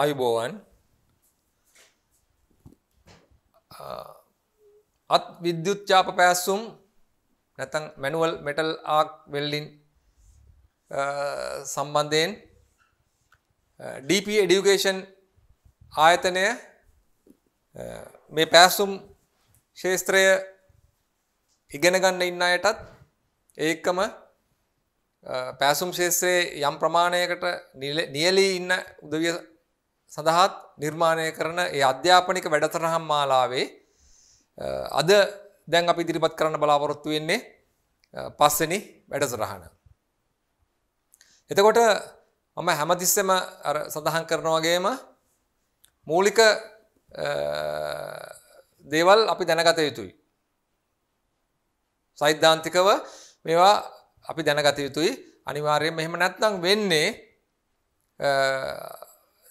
ආයුබෝවන් uh, අත් විද්‍යුත් චාප පැස්සුම් නැතන් මැනුවල් මෙටල් ආක් වෙල්ඩින් සම්බන්ධයෙන් ඩප uh, ඩියුකේෂන් ආයතනය uh, මේ පැස්සුම් ශේස්ත්‍රය ඉගෙන ගන්න ඉන්න අයටත් ඒකම පැසුම් ශේත්‍රයේ යම් ප්‍රමාණයකට නියලී ඉන්න උදවිය සඳහාත් නිර්මාණය කරන ඒ අධ්‍යාපනික වැඩතරහම් මාලාවේ අද දැන් අපි ඉදිරිපත් කරන්න බලාපොරොත්තු වෙන්නේ පස්සෙනි වැඩසටහන. එතකොට මම හැමතිස්සෙම සඳහන් කරනවාගේම මූලික දේවල් අපි දැනගත යුතුයි. සෛද්ධාන්තිකව මේවා අපි දැනගත යුතුයි අනිවාර්යෙන් මෙහෙම නැත්නම් වෙන්නේ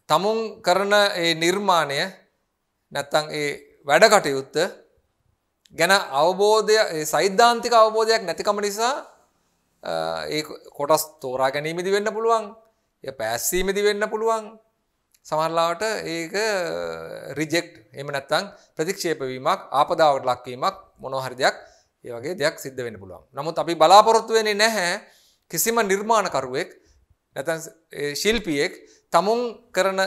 තමුන් කරන නිර්මාණය නැත්තං ඒ වැඩකටයුත්ත ගැන අවබෝධය සෛද්ධාන්තික අවබෝධයක් නැතිකම නිසා ඒ කොටස් තෝරා ගැනීමදි වෙන්න පුළුවන් ය පැස්සීමදි වෙන්න පුළුවන් සමරලාට ඒක රිජෙක්් එම නැත්තං ප්‍රතික්ෂේපවීමක් ආපදාවට ලක්වීමක් මොනොහරි දෙයක් ඒ වගේ දෙයක් සිද්ධ වෙන්න පුළුවන් නමුත් අපි බලාපොරොත්තු වෙන්නේ නැහැ කිසිම නිර්මාණකරුවෙක් නැතන් ශිල්පියෙක් තමුන් කරන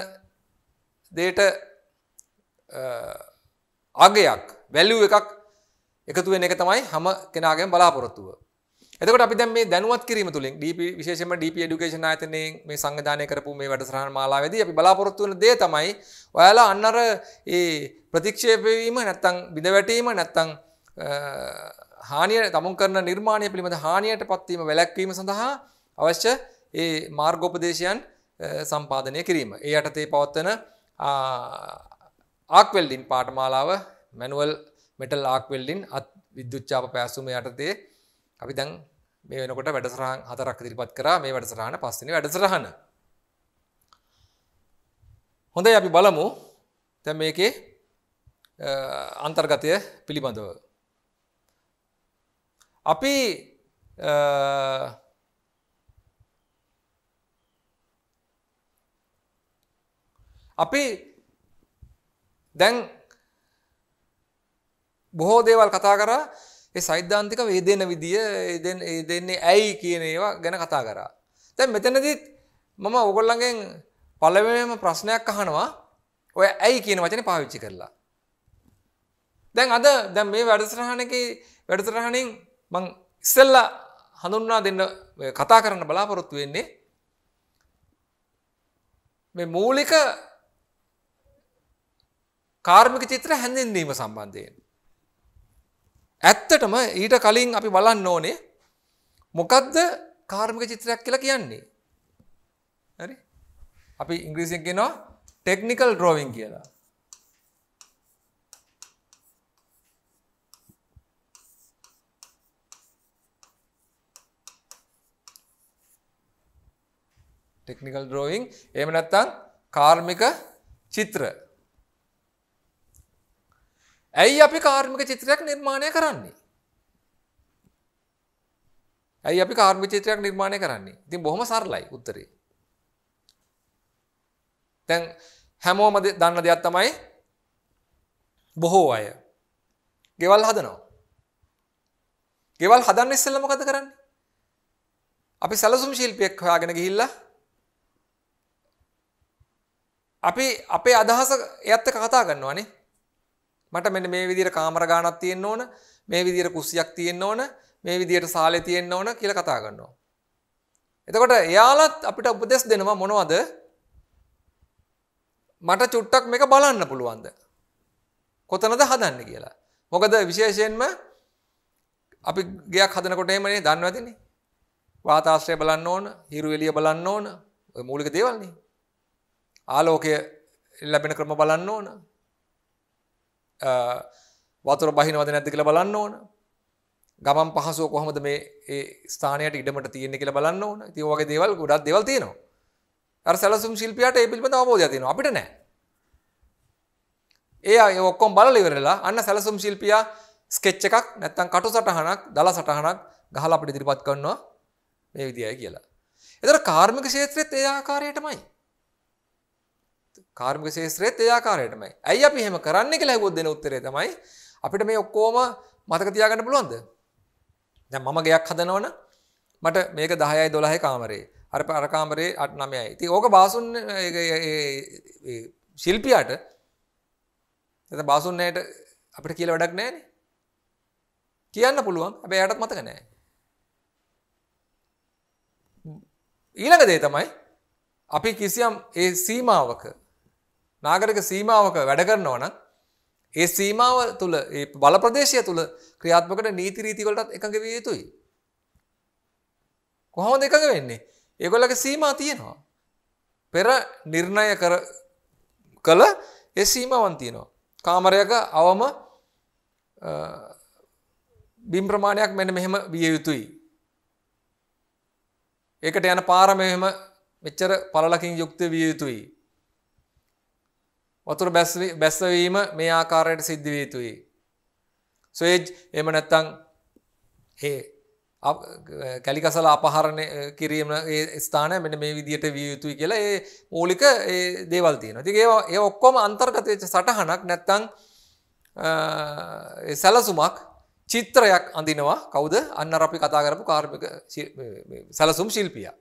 දේට අගයක් වැල්ලූ එකක් එකතුවෙන් එක තමයි හම කෙනගෙන් බලාපොරොත්තුව එතකට අපි දැ මේ දැනුවත් කිරීම තුළින් ඩප විශේෂම ඩප ඩුකේෂන අතනය මේ සංගධානය කරපු මේ වැඩසරහන් මාලාවෙද අපි බලාපොරොත්තුවන දේ තමයි ඔයාලා අන්නර ඒ ප්‍රතික්ෂේපවීම නැත්තං බිඳවැටීම නැත්තං හානිය තමුන් කරන නිර්මාණය පිළිබඳ හානියට පත්වීම වැලැක්වීම සඳහා අවශ්‍ය ඒ මාර්ගෝපදේශයන් සම්පාධනය කිරීම. ඒ යටතේ පවත්වන ආක්වෙල්ඩින් පාටමාලාව මැනුවල් මෙටල් ආක්වෙල්ඩින් අත් විද්‍යුච්චාප පැසුම යටතේ අපි දැන් මේ වෙනකොට වැඩසරහන් හතරක් දිරිපත් කර මේ වැඩසරහන පස්සන වැඩසරහන. හොඳයි අපි බලමු තැ මේකේ අන්තර්ගතය පිළිබඳව. අපි අපි දැන් බොහෝ දේවල් කතා කරා ඒ සෛද්ධාන්තික වේදෙන විදිය ඒ දෙන්නේ ඇයි කියන ඒවා ගැන කතා කරා. දැන් මෙතනදිත් මම ඔයගොල්ලන්ගෙන් පළවෙනිම ප්‍රශ්නයක් අහනවා ඔය ඇයි කියන වචනේ පාවිච්චි කරලා. දැන් අද දැන් මේ වැඩසටහනකේ වැඩසටහනින් මං ඉස්සෙල්ලා හඳුන්වා දෙන්න කතා කරන්න බලාපොරොත්තු වෙන්නේ මේ මූලික කාර්මික චිත්‍ර හැඳින්වීම සම්බන්ධයෙන්. ඇත්තටම ඊට කලින් අපි බලන්න ඕනේ මොකද්ද කාර්මික චිත්‍රයක් කියලා කියන්නේ. හරි? අපි ඉංග්‍රීසියෙන් කියනවා ටෙක්නිකල් ඩ්‍රෝවිං කියලා. ටෙක්නිකල් ඩ්‍රෝවිං එහෙම නැත්නම් කාර්මික චිත්‍ර ඇයි අපි කාර්මික චිත්‍රයක් නිර්මාණය කරන්නේ. ඇයි අපි කාර්මි චිත්‍රයක් නිර්මාණය කරන්නේ තින් බොහොම සරලයි උත්තරේ. තැන් හැමෝම දන්න දෙයක් තමයි බොහෝ අය ගෙවල් හදනවා. ගෙවල් හදන්න ඉස්සෙල්ලම කත කරන්න. අපි සැලසුම් ශිල්පියෙක් හොයාගෙන ගිහිල්ලා අපි අපේ අදහස එයත් කතා ගන්නවානේ මට මෙන්න මේ විදිහට කාමර ගානක් තියෙන්න ඕන මේ විදිහට කුස්සියක් තියෙන්න ඕන මේ විදිහට සාලේ තියෙන්න ඕන කියලා කතා කරනවා එතකොට එයාලත් අපිට උපදෙස් දෙනවා මොනවද මට චුට්ටක් මේක බලන්න පුළුවන්ද කොතනද හදන්න කියලා මොකද විශේෂයෙන්ම අපි ගයක් හදනකොට එහෙමනේ දන්නව ඇතිනේ වාතාශ්‍රය බලන්න ඕන හිරු එළිය බලන්න ඕන ඔය මූලික දේවල් නේ ආලෝකය ලැබෙන ක්‍රම බලන්න ඕන වතුර බහිනවද නැද්ද කියලා බලන්න ඕන. ගමන් පහසුව කොහොමද මේ ඒ ස්ථානයට ඉඩමට තියෙන්නේ කියලා බලන්න ඕන. ඉතින් ඔය වගේ දේවල් ගොඩක් දේවල් තියෙනවා. අර සැලසුම් ශිල්පියාට ඒ පිළිබඳ අවබෝධය තියෙනවා. අපිට නෑ. එයා ඒ ඔක්කොම බලලා ඉවරලා අන්න සැලසුම් ශිල්පියා ස්කෙච් එකක් නැත්තම් කටු සටහනක් දළ සටහනක් ගහලා අපිට ඉදිරිපත් කරනවා මේ විදියයි කියලා. එතකොට කාර්මික ක්ෂේත්‍රෙත් ඒ ආකාරයටමයි. කාර්මික ශේත්‍රයේත් ඒ ආකාරයටමයි. ඇයි අපි එහෙම කරන්නේ කියලා හෙවොත් දෙන උත්තරේ තමයි අපිට මේ ඔක්කොම මතක තියාගන්න පුළුවන්ද? දැන් මම ගෙයක් හදනවනම් මට මේක 10යි 12යි කාමරේ. අර අර කාමරේ 8 9යි. ඉතින් ඕක බාසුන් ශිල්පියාට එතන බාසුන් නෑට අපිට කියලා වැඩක් නෑනේ. කියන්න පුළුවන්. හැබැයි එයාටත් මතක නෑ. ඊළඟ දේ තමයි අපි කිසියම් ඒ සීමාවක නාගරික සීමාවක වැඩ කරනවා නම් ඒ සීමාව තුළ ඒ බල ප්‍රදේශය තුළ ක්‍රියාත්මකට නීති රීතිවලටත් එකඟ විය යුතුයි. කොහොමද එකඟ වෙන්නේ? ඒගොල්ලගේ සීමා තියෙනවා. පෙර නිර්ණය කර කළ ඒ සීමාවන් තියෙනවා. කාමරයක අවම බිම් ප්‍රමාණයක් මෙන්න මෙහෙම විය යුතුයි. ඒකට යන පාර මෙහෙම මෙච්චර පළලකින් යුක්ත විය යුතුයි. වතුර බැස්සවීම මේ ආකාරයට සිද්ධ විය යුතුයි. ස්වේජ් එහෙම නැත්නම් ඒ කැලිකසල අපහරණය කිරීම ඒ ස්ථානය මෙන්න මේ විදිහට විය යුතුයි කියලා ඒ මූලික ඒ දේවල් තියෙනවා. ඉතින් ඒවා ඒ ඔක්කොම අන්තර්ගත වෙච්ච සටහනක් නැත්නම් සැලසුමක් චිත්‍රයක් අඳිනවා කවුද? අන්න අර අපි කතා කරපු කාර්මික සැලසුම් ශිල්පියා.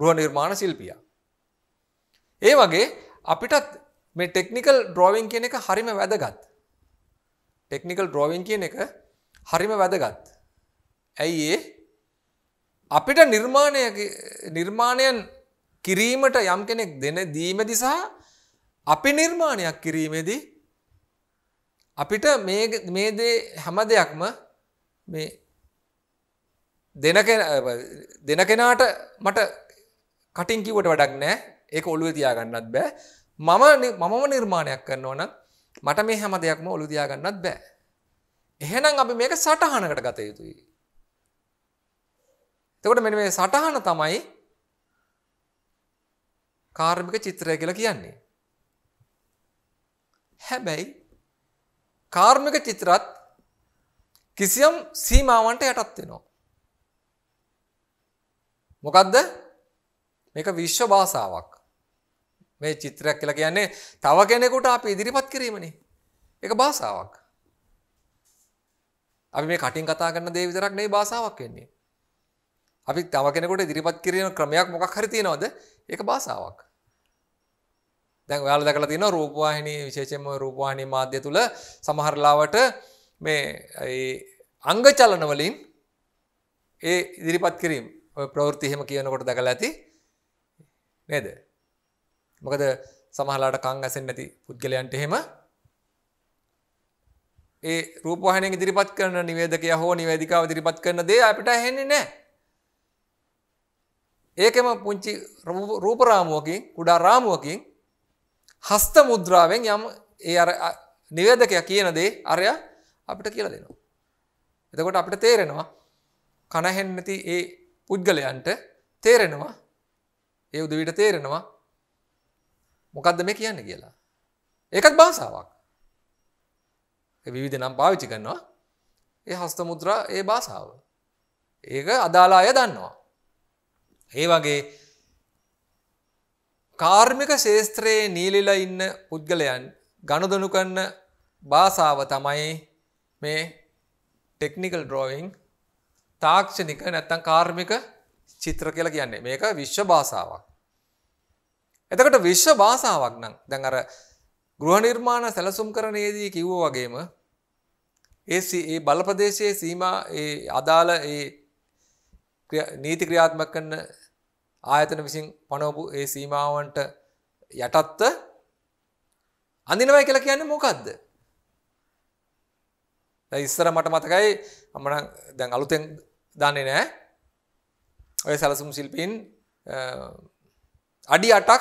ගෘහ නිර්මාණ ශිල්පියා. ඒ වගේ අපිටත් මේ ටෙක්නිකල් ඩ්‍රෝවිං කියන එක හරිම වැදගත්. ටෙක්නිකල් ඩ්‍රෝවිං කියන එක හරිම වැදගත්. ඇයි ඒ අපිට නිර්මාණය නිර්මාණයන් කිරීමට යම් කෙනෙක් දෙන දීමදි සහ අපි නිර්මාණයක් කිරීමේදී අපිට මේ දේ හැම දෙයක්ම මේ දෙන කෙනාට මට කටින් කිවට වැඩක් නෑ ඒක ඔළුව තියාගන්නත් බෑ මම මමම නිර්මාණයක් කරනවා නම් මට මේ හැම දෙයක්ම ඔළුදයාගන්නත් බෑ. එහෙනම් අපි මේක සටහනකට ගත යුතුයි. තකොට මෙ මේ සටහන තමයි කාර්මික චිත්‍රය කියලා කියන්නේ. හැබැයි කාර්මික චිත්‍රත් කිසියම් සීමාවන්ට යටත් වෙනවා. මොකක්ද මේක විශ්ව භාසාාවක්. මේ චිත්‍රයක් කියලා කියන්නේ තව කෙනෙකුට අපි ඉදිරිපත් කිරීමනේ. ඒක භාෂාවක්. අපි මේ කටින් කතා කරන දේ විතරක් නෙවෙයි භාෂාවක් වෙන්නේ. අපි තව කෙනෙකුට ඉදිරිපත් කිරීම ක්‍රමයක් මොකක් හරි තියෙනවද? ඒක භාෂාවක්. දැන් ඔයාලා දැකලා තියෙනවා රූපවාහිනී විශේෂයෙන්ම රූපවාහිනී මාධ්‍ය තුල සමහර ලාවට මේ ඒ අංග චලන වලින් ඒ ඉදිරිපත් කිරීම ඔය ප්‍රවෘත්ති එහෙම කියනකොට දැකලා ඇති නේද? මොකද සමහලාට කං ඇසෙන් නැති පුද්ගලයන්ට එහෙම ඒ රූපවාහිනිය ඉදිරිපත් කරන නිවේදකයා හෝ නිවේදිකාව ඉදිරිපත් කරන දේ අපිට ඇහෙන්නේ නැහැ. ඒකෙම පුංචි රූප රාමුවකින් කුඩා රාමුවකින් හස්ත මුද්‍රාවෙන් යම් ඒ අර නිවේදකයා කියන දේ අරයා අපිට කියලා දෙනවා. එතකොට අපිට තේරෙනවා කන ඇහෙන්නේ නැති ඒ පුද්ගලයන්ට තේරෙනවා ඒ උදවිට තේරෙනවා මොකක්ද මේ කියන්න කියලා. ඒකත් භාසාවක්. විවිධ නම් පාවිච්චි කරනවා ඒ හස්තමුද්‍රා ඒ භාසාාව. ඒක අදාලා අය දන්නවා. ඒ වගේ කාර්මික ශේස්ත්‍රයේ නීලිලා ඉන්න පුද්ගලයන් ගණුදනු කරන්න භාසාව තමයි මේ ටෙක්නිකල් ඩ්‍රෝවිං තාක්ෂණික නැත්තං කාර්මික චිත්‍ර කියලා කියන්නේ මේක විශ්ව භාසාාවක්. එතකට විශ්ව භාසාාවක් නම් දැන් අර ගෘහ නිර්මාණ සැලසුම් කරනයේදී කිව්ව වගේම ඒ ඒ බලප්‍රදේශයේ සීමා ඒ අදාළ ඒ නීති ක්‍රියාත්මක කරන ආයතන විසින් පනවපු ඒ සීමාවන්ට යටත්ත අඳිනවයි කියලා කියන්නේ මොකද්ද? දැන් ඉස්සර මට මතකයි මම නම් දැන් අලුතෙන් දන්නේ නැහැ. ඔය සැලසුම් ශිල්පීන් අඩි 8ක්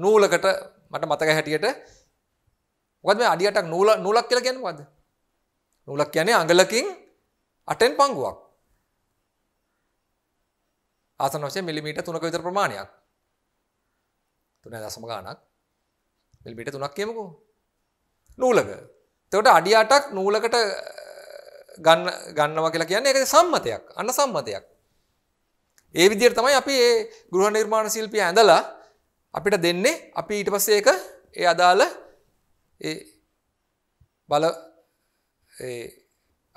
නූලකට මට මතක හැටියට මොකද මේ අඩි 8ක් නූල නූලක් කියලා කියන්නේ මොකද්ද? නූලක් කියන්නේ අඟලකින් 8න් පංගුවක්. ආසන වශයෙන් මිලිමීටර් 3ක විතර ප්‍රමාණයක්. 3.0 ගාණක්. මිලිමීටර් 3ක් කියමුකෝ. නූලක. එතකොට අඩි 8ක් නූලකට ගන්න ගන්නවා කියලා කියන්නේ ඒක සම්මතයක්. අන්න සම්මතයක්. ඒ විදිර තමයි අපි ඒ ගෘහ නිර්මාණ ශිල්පිය ඇඳලා අපිට දෙන්නේ අපි ඊට පස්සේ ඒක ඒ අදාළ ඒ බල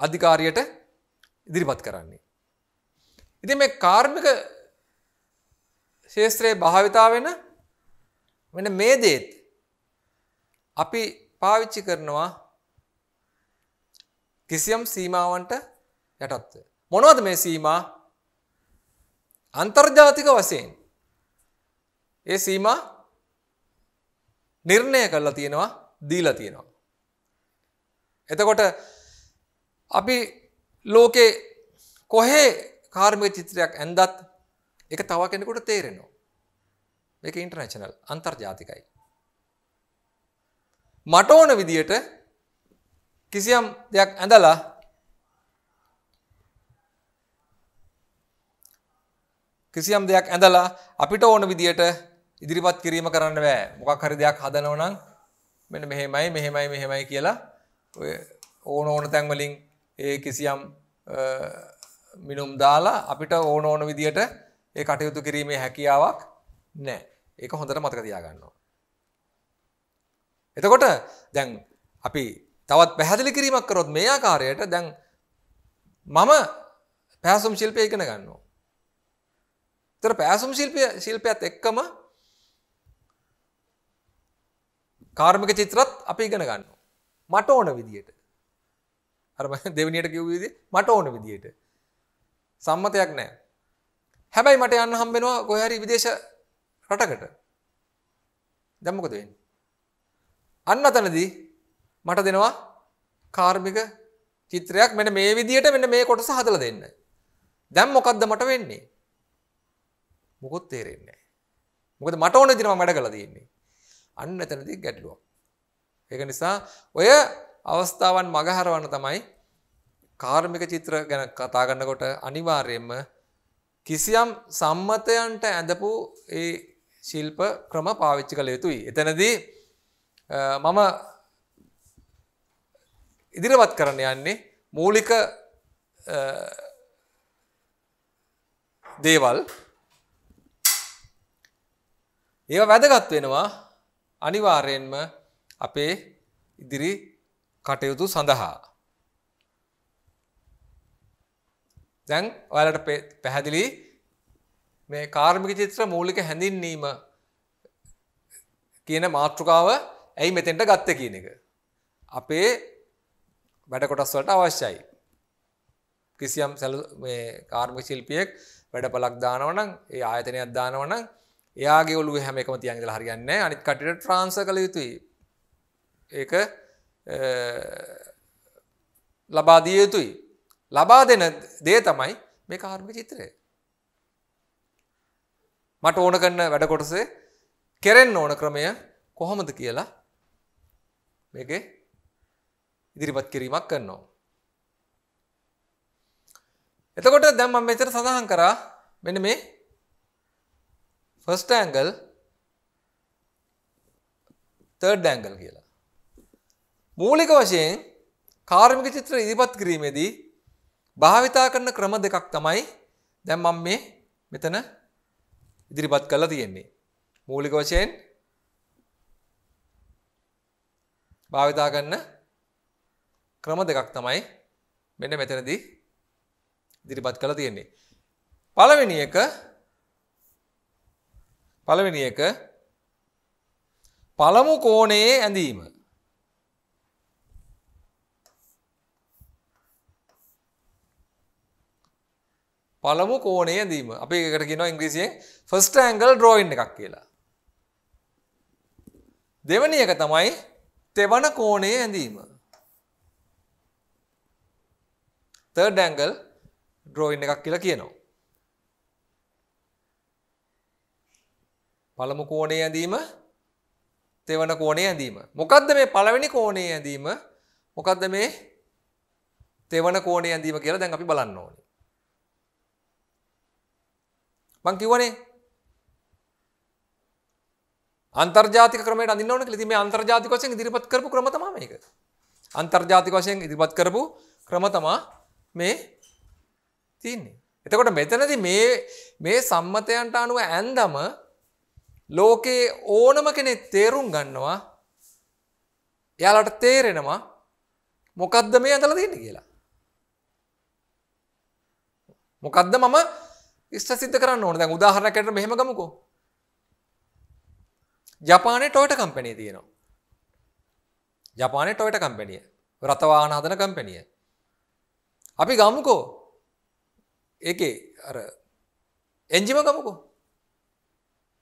අධිකාරියට ඉදිරිපත් කරන්නේ. ඉතින් මේ කාර්මික ශේත්‍රයේ භාවිතා වෙන වෙන මේ දේත් අපි පාවිච්චි කරනවා කිසියම් සීමාවන්ට යටත්ව. මොනවද මේ සීමා අන්තර්ජාතික වශයෙන් ඒ සීමා නිර්ණය කරලා තියෙනවා දීලා තියෙනවා. එතකොට අපි ලෝකේ කොහේ කාර්මික චිත්‍රයක් ඇන්දත් එක තව කෙනෙකුට තේරෙනවා. මේක ඉන්ටර්නැෂනල් අන්තර්ජාතිකයි. මට ඕන විදියට කිසියම් දෙයක් ඇඳලා කිසියම් දෙයක් ඇඳලා අපිට ඕන විදියට ඉදිරිපත් කිරීම කරන්න බෑ මොකක් හරි දෙයක් හදනවනම් මෙන්න මෙහෙමයි මෙහෙමයි මෙහෙමයි කියලා ඔය ඕන ඕන තැන්වලින් ඒ කිසියම් මිනුම් දාලා අපිට ඕන ඕන විදියට ඒ කටයුතු කිරීමේ හැකියාවක් නෑ ඒක හොඳට මතක තියාගන්නවා. එතකොට දැන් අපි තවත් පැහැදිලි කිරීමක් කරොත් මේ ආකාරයට දැන් මම පැහැසුම් ශිල්පය ඉගෙන ගන්නවා. තර පෑසුම් ශිල්පය ශිල්පයත් එක්කම කාර්මික චිත්‍රත් අපි ඉගෙන ගන්න. මට ඕන විදියට. අර දෙවනියට කිව් විදි මට ඕන විදියට. සම්මතයක් නෑ. හැබැයි මට යන්න හම්බෙනවා කොහැරි විදේශ රටකට. දැම්මකද වෙන්න. අන්න අතනදී මට දෙනවා කාර්මික චිත්‍රයක් මෙන මේ විදියට මෙන්න මේ කොටස හදල දෙන්න. දැම් මොකක්ද මට වෙන්නේ. මොකොත් තේරෙන්නේ මොකද මට ඕන දිනම වැඩ කළ තියෙන්නේ අන්න එතනදී ගැටලුවක් ඒක නිසා ඔය අවස්ථාවන් මගහරවන්න තමයි කාර්මික චිත්‍ර ගැන කතා කරනකොට අනිවාර්යයෙන්ම කිසියම් සම්මතයන්ට ඇඳපු ඒ ශිල්ප ක්‍රම පාවිච්චි කළ යුතුයි. එතනදී මම ඉදිරිපත් කරන්න යන්නේ මූලික දේවල් ඒව වැදගත් වෙනවා අනිවාර්යෙන්ම අපේ ඉදිරි කටයුතු සඳහා. දැන් ඔයාලට පැහැදිලි මේ කාර්මික චිත්‍ර මූලික හැඳින්වීම කියන මාතෘකාව ඇයි මෙතෙන්ට ගත්ත කියන එක. අපේ වැඩ කොටස් වලට අවශ්‍යයි. කිසියම් කාර්මික ශිල්පියෙක් වැඩපලක් දානවනම් ඒ ආයතනයක් දානවනම් එයාගේ ඔලු හැම එකම තියන්ගෙල හරිගන්න අනිත් කටට ට්‍රන්ස කළ යුතුයි ඒක ලබා දිය යුතුයි ලබා දෙන දේ තමයි මේ කාර්මි චිත්‍රය මට ඕන කන්න වැඩ කොටසේ කෙරෙන් ඕන ක්‍රමය කොහොමද කියලා මේක ඉදිරිපත් කිරීමක් කරනවා එතකොට දැම්ම මෙතර සඳහන් කරා මෙන මේ ෆස්ට ඇංගල් තර්ඩ් ඇංගල් කියලා. මූලික වශයෙන් කාර්මික චිත්‍ර ඉදිරිපත් කිරීමේදී භාවිතා කරන ක්‍රම දෙකක් තමයි දැන් මම මේ මෙතන ඉදිරිපත් කරලා තියෙන්නේ. මූලික වශයෙන් භාවිතා කරන ක්‍රම දෙකක් තමයි මෙන්න මෙතනදී ඉදිරිපත් කරලා තියෙන්නේ. පළවෙනි එක පළවෙනි එක පළමු කෝණයේ ඇඳීම. පළමු කෝණයේ ඇඳීම. අපි ඒකට කියනවා ඉංග්‍රීසියෙන් first angle drawing එකක් කියලා. දෙවැනි එක තමයි තෙවන කෝණයේ ඇඳීම. third angle drawing එකක් කියලා කියනවා. පළමු කෝණේ ඇඳීම තෙවන කෝණේ ඇඳීම. මොකද්ද මේ පළවෙනි කෝණේ ඇඳීම? මොකද්ද මේ තෙවන කෝණේ ඇඳීම කියලා දැන් අපි බලන්න ඕනේ. මං කිව්වනේ අන්තර්ජාතික ක්‍රමයට අඳින්න ඕනේ කියලා. ඉතින් මේ අන්තර්ජාතික වශයෙන් ඉදිරිපත් කරපු ක්‍රම තමයි මේක. අන්තර්ජාතික වශයෙන් ඉදිරිපත් කරපු ක්‍රම තමයි මේ තියෙන්නේ. එතකොට මෙතනදී මේ මේ සම්මතයන්ට අනුව ඇඳම ලෝකයේ ඕනම කෙනෙ තේරුම් ගන්නවා යාලට තේරෙනවා මොකක්ද මේ ඇඳල දෙන්න කියලා. මොකක්ද මම ඉස්ට සිද්ධ කරන්න ඕන දැන් උදාහරණකට මෙහෙම ගමුකෝ. ජපානය ටොයිට කම්පැනිය තියෙනවා. ජපානය ටොයිට කම්පැනිය රථවාන හදන කම්පැනිය. අපි ගමුකෝ ඒ එන්ජිම ගමුකෝ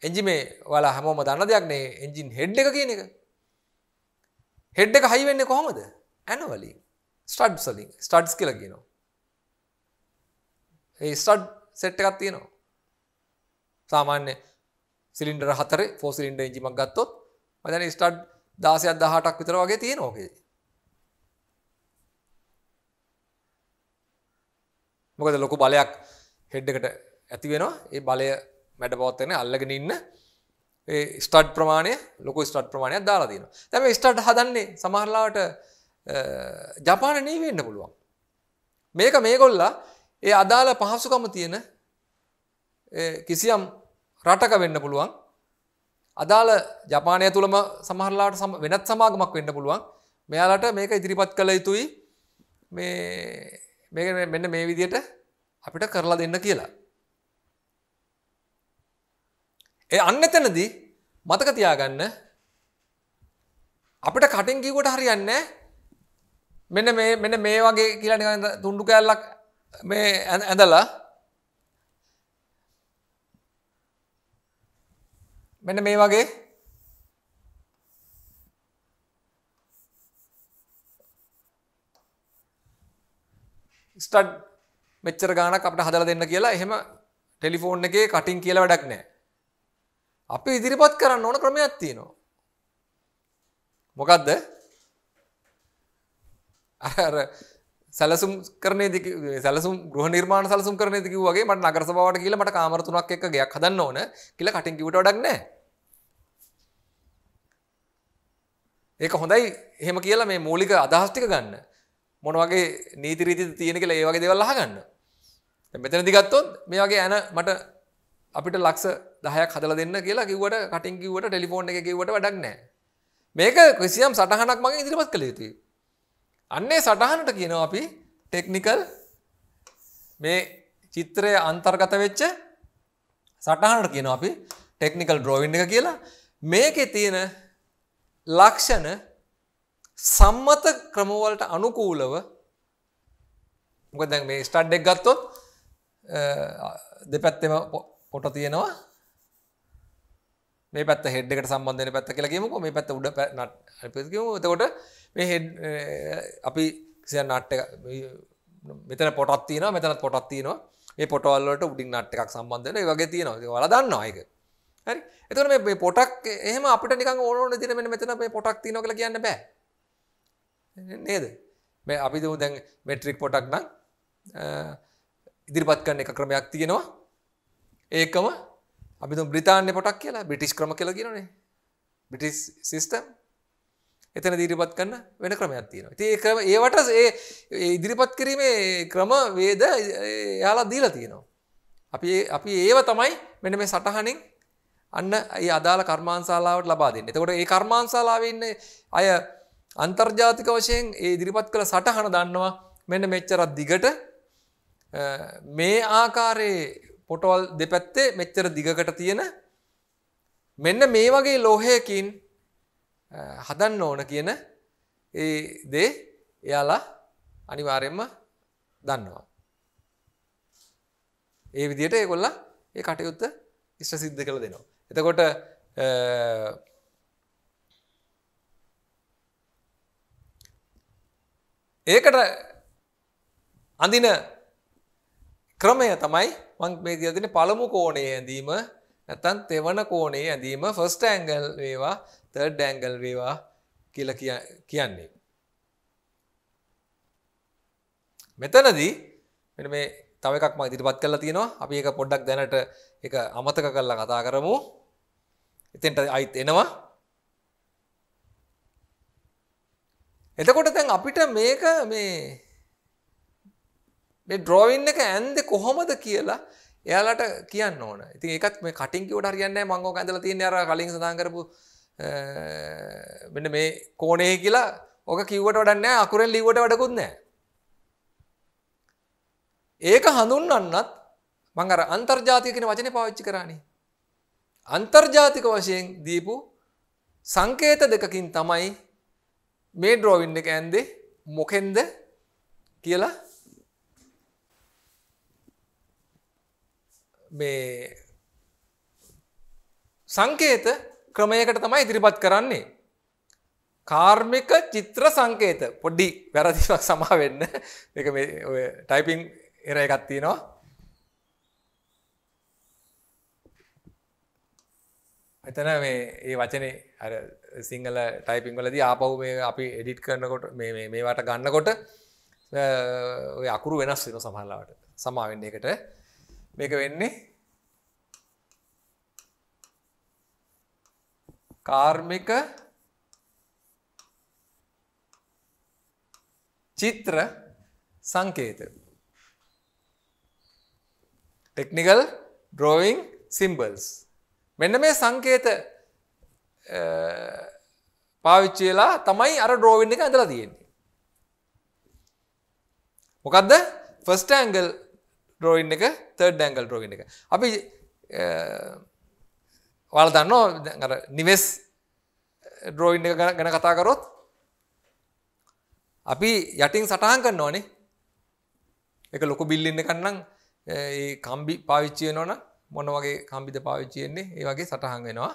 එන්ජි මේ වලා හැමෝම දන්න දෙයක් නේ එන්ජින් හෙඩ් එක කියන එක හෙඩ් එක හයිවෙන්නේ කොහොමද ඇනවලින් ස්ටඩ් සලින් ස්ටඩ්ස් කියල කියනවා ඒ ස්ටඩ් සෙට් එකත් තියෙනවා සාමාන්‍ය සිලින්ඩර හතර ෆෝසිලින්ඩ ඉජිමක් ගත්තොත් මදන ස්ටඩ් දාසයක් දහටක් විතර වගේ තියෙන ඕකේ මොකද ලොකු බලයක් හෙඩ්ඩකට ඇති වෙනවා ඒ බලය මැට පවත්වන අල්ලගෙන ඉන්න ස්ටඩ් ප්‍රමාණය ලොක ස්ටට් ප්‍රමාණයක් දාලා දන තැම ස්ටට් හදන්නේ සමහරලාට ජපාන නී වෙන්න පුළුවන් මේක මේගොල්ලා ඒ අදාළ පහසුකම තියෙන කිසියම් රටක වෙන්න පුළුවන් අදාළ ජපානය තුළම සමහරලාට වෙනත් සමාගමක් වෙන්න පුළුවන් මෙයාලට මේක ඉදිරිපත් කළ යුතුයි මේ මෙන්න මේ විදියට අපිට කරලා දෙන්න කියලා ඒ අන්න එතනදී මතක තියාගන්න අපිට කටින් කිව්වට හරියන්නේ මෙන්න මේ මෙන්න මේ වගේ කියලා නිකන් තුණ්ඩු කෑල්ලක් මේ ඇඳලා මෙන්න මේ වගේ ස්ටඩ් මෙච්චර ගානක් අපිට හදලා දෙන්න කියලා එහෙම ටෙලිෆෝන් එකේ කටින් කියලා වැඩක් නැහැ. අපි ඉදිරිපත් කරන්න ඕන ක්‍රමයක් තියෙනවා. මොකක්ද? අර සැලසුම් කරනේදී කිව්වේ සැලසුම් ගෘහ නිර්මාණ සැලසුම් කරනේදී කිව්වා වගේ මට නගර සභාවට ගිහලා මට කාමර තුනක් එක්ක ගෙයක් හදන්න ඕන කියලා කටින් කිව්වට වැඩක් නැහැ. ඒක හොඳයි එහෙම කියලා මේ මූලික අදහස් ටික ගන්න. මොන වගේ නීති රීතිද තියෙන කියලා ඒ වගේ දේවල් අහගන්න. දැන් මෙතනදී ගත්තොත් මේ වගේ ඇන මට අපිට ලක්ෂ දහයක් හදල දෙන්න කියලා කිවට කටින් කිවට ටෙලිෆෝන් එක කිවට වැඩක් නෑ මේක කිසියම් සටහනක් මගේ ඉදිරිපත් කළ යුතුයි අන්නේ සටහනට කියනවා අපි ටෙක්නිකල් මේ චිත්‍රය අන්තර්ගත වෙච්ච සටහනට කියන අපි ටෙක්නිකල් ඩ්‍රෝවින් එක කියලා මේකේ තියෙන ලක්ෂණ සම්මත ක්‍රමවලට අනුකූලව මොකද දැන් මේ ස්ටඩ් එක ගත්තොත් දෙපැත්තෙම පොට තියෙනවා මේ පත් හෙඩ් එකට සම්බන්ධන පැත්ත කියලගේමක මේ පැත්ත උඩ එතකොට මේ හෙඩ් eh, අපි කිය නට්ට මෙතන පොටත්තින මෙතන පොටත්තින මේ පොටවල්ලට උඩින් නට් එකක් සම්බන්ධන වගේ තියෙනවා වල දන්න අයක හරි එතන මේ පොටක් එහම අපට නික ඕන දින මෙ මෙතන මේ පොටක් තින කළ කියන්න බෑ නේද මේ අපි දූ දැන් මෙට්‍රික් පොටක් නම් eh, ඉදිරිපත් කරන්න එක ක්‍රමයක් තියෙනවා ඒකම අපි බ්‍රතාන්‍ය පොටක් කියලා බිටිස් ක්‍රම කියල කියනේ බිටිස් සිිස්ටම් එතන දිරිපත් කන්න වෙන ක්‍රමයක් තියෙනවා ති ක්‍රම ඒවට ඒ ඉදිරිපත් කිරීමේ ක්‍රම වේද යාලා දීලා තියෙනවා. අපි අපි ඒව තමයි මෙන මේ සටහනින් අන්න ඒ අදාළ කර්මාන්ශලාවට ලබා දෙන්න එතකොට ඒ කර්මාන්ශලාවන්න අය අන්තර්ජාතික වශයෙන් ඒ ඉදිරිපත් කළ සටහන දන්නවා මෙන්න මෙච්චරත් දිගට මේ ආකාරයේ පොටවල් දෙපැත්තේ මෙච්චර දිගකට තියෙන මෙන්න මේ වගේ ලෝහයකින් හදන්න ඕන කියන ඒ දේ එයාලා අනිවාරයෙන්ම දන්නවා. ඒ විදියට ඒගොල්ල ඒ කටයුත්ත ඉෂ්ට සිද්ධ කළ දෙනවා. එතකොට ඒකට අඳින ක්‍රමය තමයි මං මේ කියතින පළමු කෝණය ඇඳීම නැතන් තෙවන කෝණේ ඇඳීම ෆස්ට ඇංගල් වේවා තර්ඩ් ඇංගල් වේවා කියල කියන්නේ. මෙතනදී මෙ මේ තව එකක් මක් ඉදිරිපත් කරලා තියෙනවා අපි එක පොඩ්ඩක් දැනට එක අමතක කරලා කතා කරමු එතෙන්ට අයිත් එනවා එතකොට දැන් අපිට මේක මේ මේ ඩ්‍රෝවින් එක ඇන්ද කොහොමද කියලා එයාලට කියන්න ඕන ඉතින් එකත් මේ කටින් කිවට හරියන්න මංගෝ ඇඳල තියෙන අර කලින් සඳහන් කරපු මෙන්න මේ කෝනේ කියලා ඕක කිව්වට වඩන්න අකුරෙන් ලිවට වැඩකුත් නෑ ඒක හඳුන්වන්නත් මං අර අන්තර්ජාතික කියන වචනේ පාවිච්චි කරානේ අන්තර්ජාතික වශයෙන් දීපු සංකේත දෙකකින් තමයි මේ ඩ්‍රෝවින් එක ඇන්දේ මොකෙන්ද කියලා මේ සංකේත ක්‍රමයකට තමයි ඉදිරිපත් කරන්නේ. කාර්මික චිත්‍ර සංකේත පොඩ්ඩි වැරදිවක් සමාවෙන්න එක මේ ටයිපිං එර එකත් තියෙනවා එතන මේ ඒ වචනේ අර සිංහල ටයිපිං වලදී ආපහු මේ අපි එඩිට් කරනකොට මේ මේවට ගන්නකොට ඔය අකුරු වෙනස් වෙන සමහරලාවට සමාවෙන්න එකට මේක වෙන්නේ කාර්මික චිත්‍ර සංකේත ටෙක්නිකල් ඩ්‍රෝයිං සිම්බල්ස් මෙන්න මේ සංකේත පාවිච්චියලා තමයි අර ඩ්‍රෝවින් එක ඇඳලා තියෙන්නේ මොකක්ද ෆස්ට ඇංගල් ඩ්‍රෝයින් එක තර්ඩ ඩැංගල් ඩ්‍රෝගින් එක අපි වල දන්නෝ නිවෙස් ඩ්‍රෝයින් එක ගැන කතාකරොත් අපි යටින් සටහන් කන්න ඕනේ එක ලොකු බිල්ලින්න කන්නම් කම්බි පාවිච්චිය නොන මොන වගේ කම්බිද පාවිච්චියෙන්නේ ඒ වගේ සටහන් වෙනවා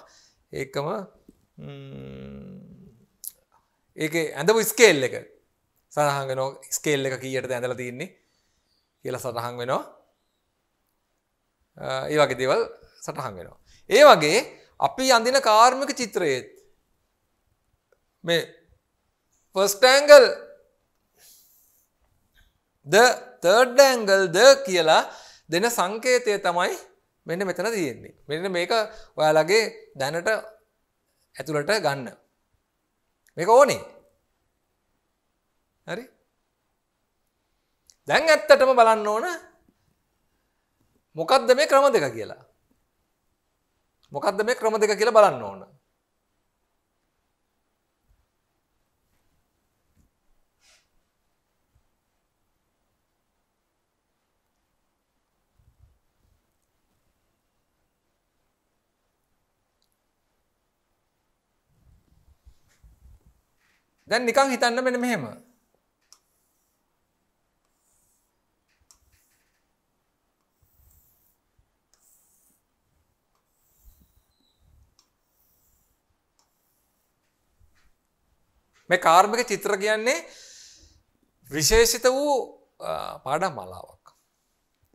ඒකම ඒක ඇඳපු ස්කේල් එක සහගෙන ස්කේල් එක කියට ඇඳල තියන්නේ කියල සටහන් වෙනවා ඒ වගේ දේවල් සටහන් වෙනවා. ඒ වගේ අපි අඳින කාර්මික චිත්‍රයේත් මේ ෆස්ටඇංගල් ද තර්ඩඇංගල් ද කියලා දෙන සංකේතය තමයි මෙන්න මෙතන තියෙන්නේ මෙන්න මේක ඔයාලගේ දැනට ඇතුළට ගන්න මේක ඕනේ හරි දැන් ඇත්තටම බලන්න ඕන මොකක්ද මේ ක්‍රම දෙක කියලා. මොකක්ද මේ ක්‍රම දෙක කියලා බලන්න ඕන. දැන් නිකං හිතන්න මෙන මෙහෙම මේ කාර්මික චිත්‍ර කියන්නේ විශේෂිත වූ පාඩම් මලාවක්.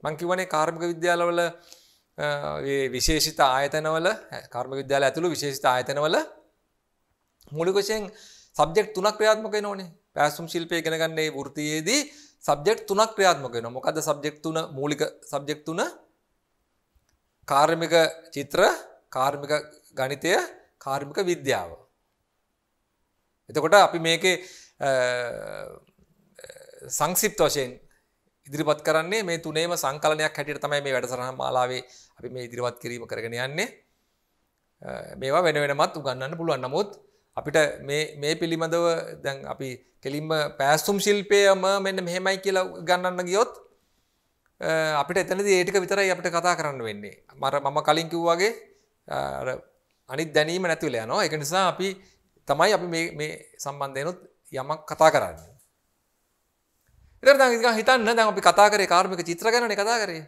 මං කිවනේ කාර්මික විද්‍යාලවල විශේෂිත ආයතනවල කර්ම විද්‍යාල ඇතුළු විශේෂිත ආයතනවල මුලිකශයෙන් සබ්ෙක්් තුනක් ක්‍රියාත්මක නොනේ පැසුම් ශිල්පය ගෙනගන්නේ ෘතියේදී සබ්ෙක්් තුනක් ක්‍රියාත්මක න මොකද සබ්ෙක්් තුන මූලික සබ්ෙක්් තුන කාර්මික චිත්‍ර කාර්මික ගනිතය කාර්මික විද්‍යාව එතකොට අපි මේක සංසිප් වශයෙන් ඉදිරිපත් කරන්නේ මේ තුනේම සංකලනයක් හැටියට තමයි මේ වැඩසරහ මාලාවේ අපි මේ ඉදිරිවත් කිරීම කරගෙන යන්නේ මේවා වෙන වෙනමත් උගන්නන්න පුළුවන් නමුත් අපිට මේ පිළිබඳව දැන් අපි කෙලින්ම පෑස්තුම් ශිල්පයම මෙන්න මෙහෙමයි කියලා ගන්නන්න ගියොත් අපිට එතනද ඒටික විතරයි අපිට කතා කරන්න වෙන්නේ මර මම කලින් කිව්වාගේ අනිත් දැනීම නැතිවල යනවා එක නිසා අපි තමයි අපි මේ සම්බන්ධයනුත් යමක් කතා කරන්න. එතර හිතන්න දැන් අපි කතා කරේ කාර්මික චිත්‍ර ගැන කතා කරේ.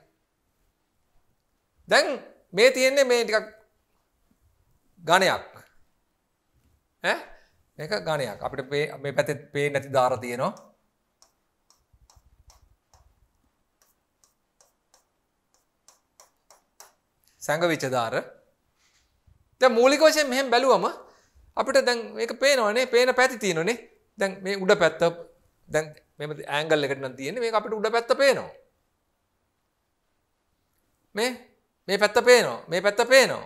දැන් මේ තියෙන්නේ මේ ටිකක් ගණයක්. ඈ මේක ගණයක්. අපිට මේ පැත්තේ පේන්නේ නැති දාර තියෙනවා. සංගවිච්ච දාර. දැන් මූලික වශයෙන් මෙහෙම බැලුවම අපිට දැන් මේක පේනවනේ පේන පැති තියෙනනේ දැන් මේ උඩ පැත්ත දැන් මෙම ඇංගල් එකටන තියෙන මේ අපිට උඩ පැත්ත පේනවා මේ මේ පැත්ත පේනවා මේ පැත්ත පේනවා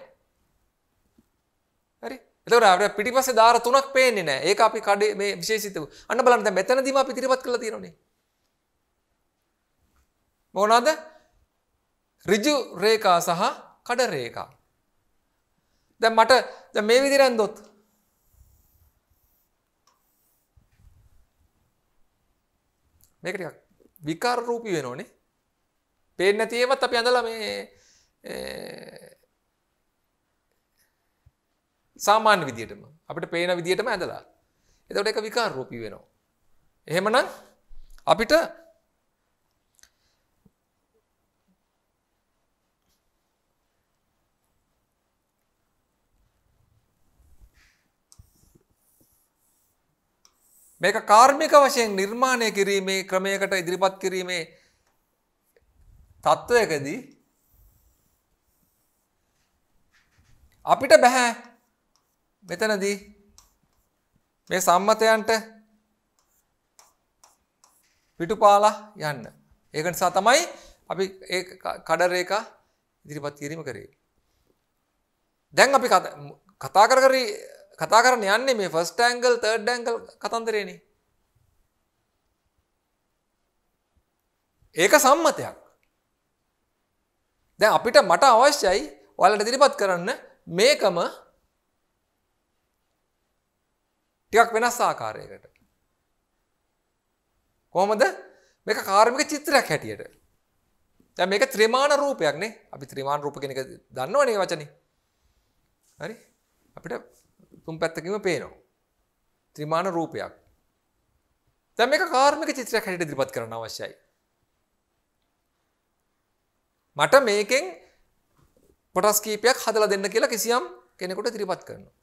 හරි එතකොට පිටිපස්සේ දාර තුනක් පේන්නේ නැහැ ඒක අපි කඩේ මේ විශේෂිත අන්න බලන්න දැන් මෙතනදීම අපි ඉදිරිපත් කරලා තියෙනනේ මොනවාද ඍජු රේඛා සහ කඩ රේඛා දැන් මට දැන් මේ විදිහට ඇන්දොත් මේකටක් විකාර රූපී වෙනෝනේ පේන්න තියවත් අපි ඇඳල මේ සාමාන්‍ය විදිටම අපට පේන විදිටම ඇඳලා එතවට එක විකාර රූපී වෙනවා එහෙමනම් අපිට මේක කාර්මික වශයෙන් නිර්මාණය කිරීමේ ක්‍රමයකට ඉදිරිපත් කිරීමේ තත්ත්වයකදී අපිට බැහැ මෙතනදී මේ සම්මතයන්ට පිටුපාලා යන්න. ඒක නිසා තමයි අපි ඒ කඩරේකා ඉදිරිපත් කිරීම කරේ. දැන් අපි කතා කර කර කතා කරන්න යන්නේ මේ ෆස් ටෑන්ගල් තර්ඩ් ඩැන්ගල් කතන්දරේනේ ඒක සම්මතයක් දැ අපිට මට අවශ්‍යයි ඔයාලට දිරිපත් කරන්න මේකම ටිකක් වෙනස් ආකාරයකට කොහොමද මේක කාර්මික චිත්‍රයක් හැටියට දැන් මේක ත්‍රිමාණ රූපයක් නේ අපි ත්‍රිමාණ රූප කෙනෙක් දන්නවනේ වචනේ හරි අපිට තුන් පැත්තකම පේනවා. ත්‍රිමාණ රූපයක්. දැන් මේක කාර්මික චිත්‍රයක් හැටියට ඉදිරිපත් කරන්න අවශ්‍යයි. මට මේකෙන් පොටස් කීපයක් හදලා දෙන්න කියලා කිසියම් කෙනෙකුට ඉදිරිපත් කරනවා.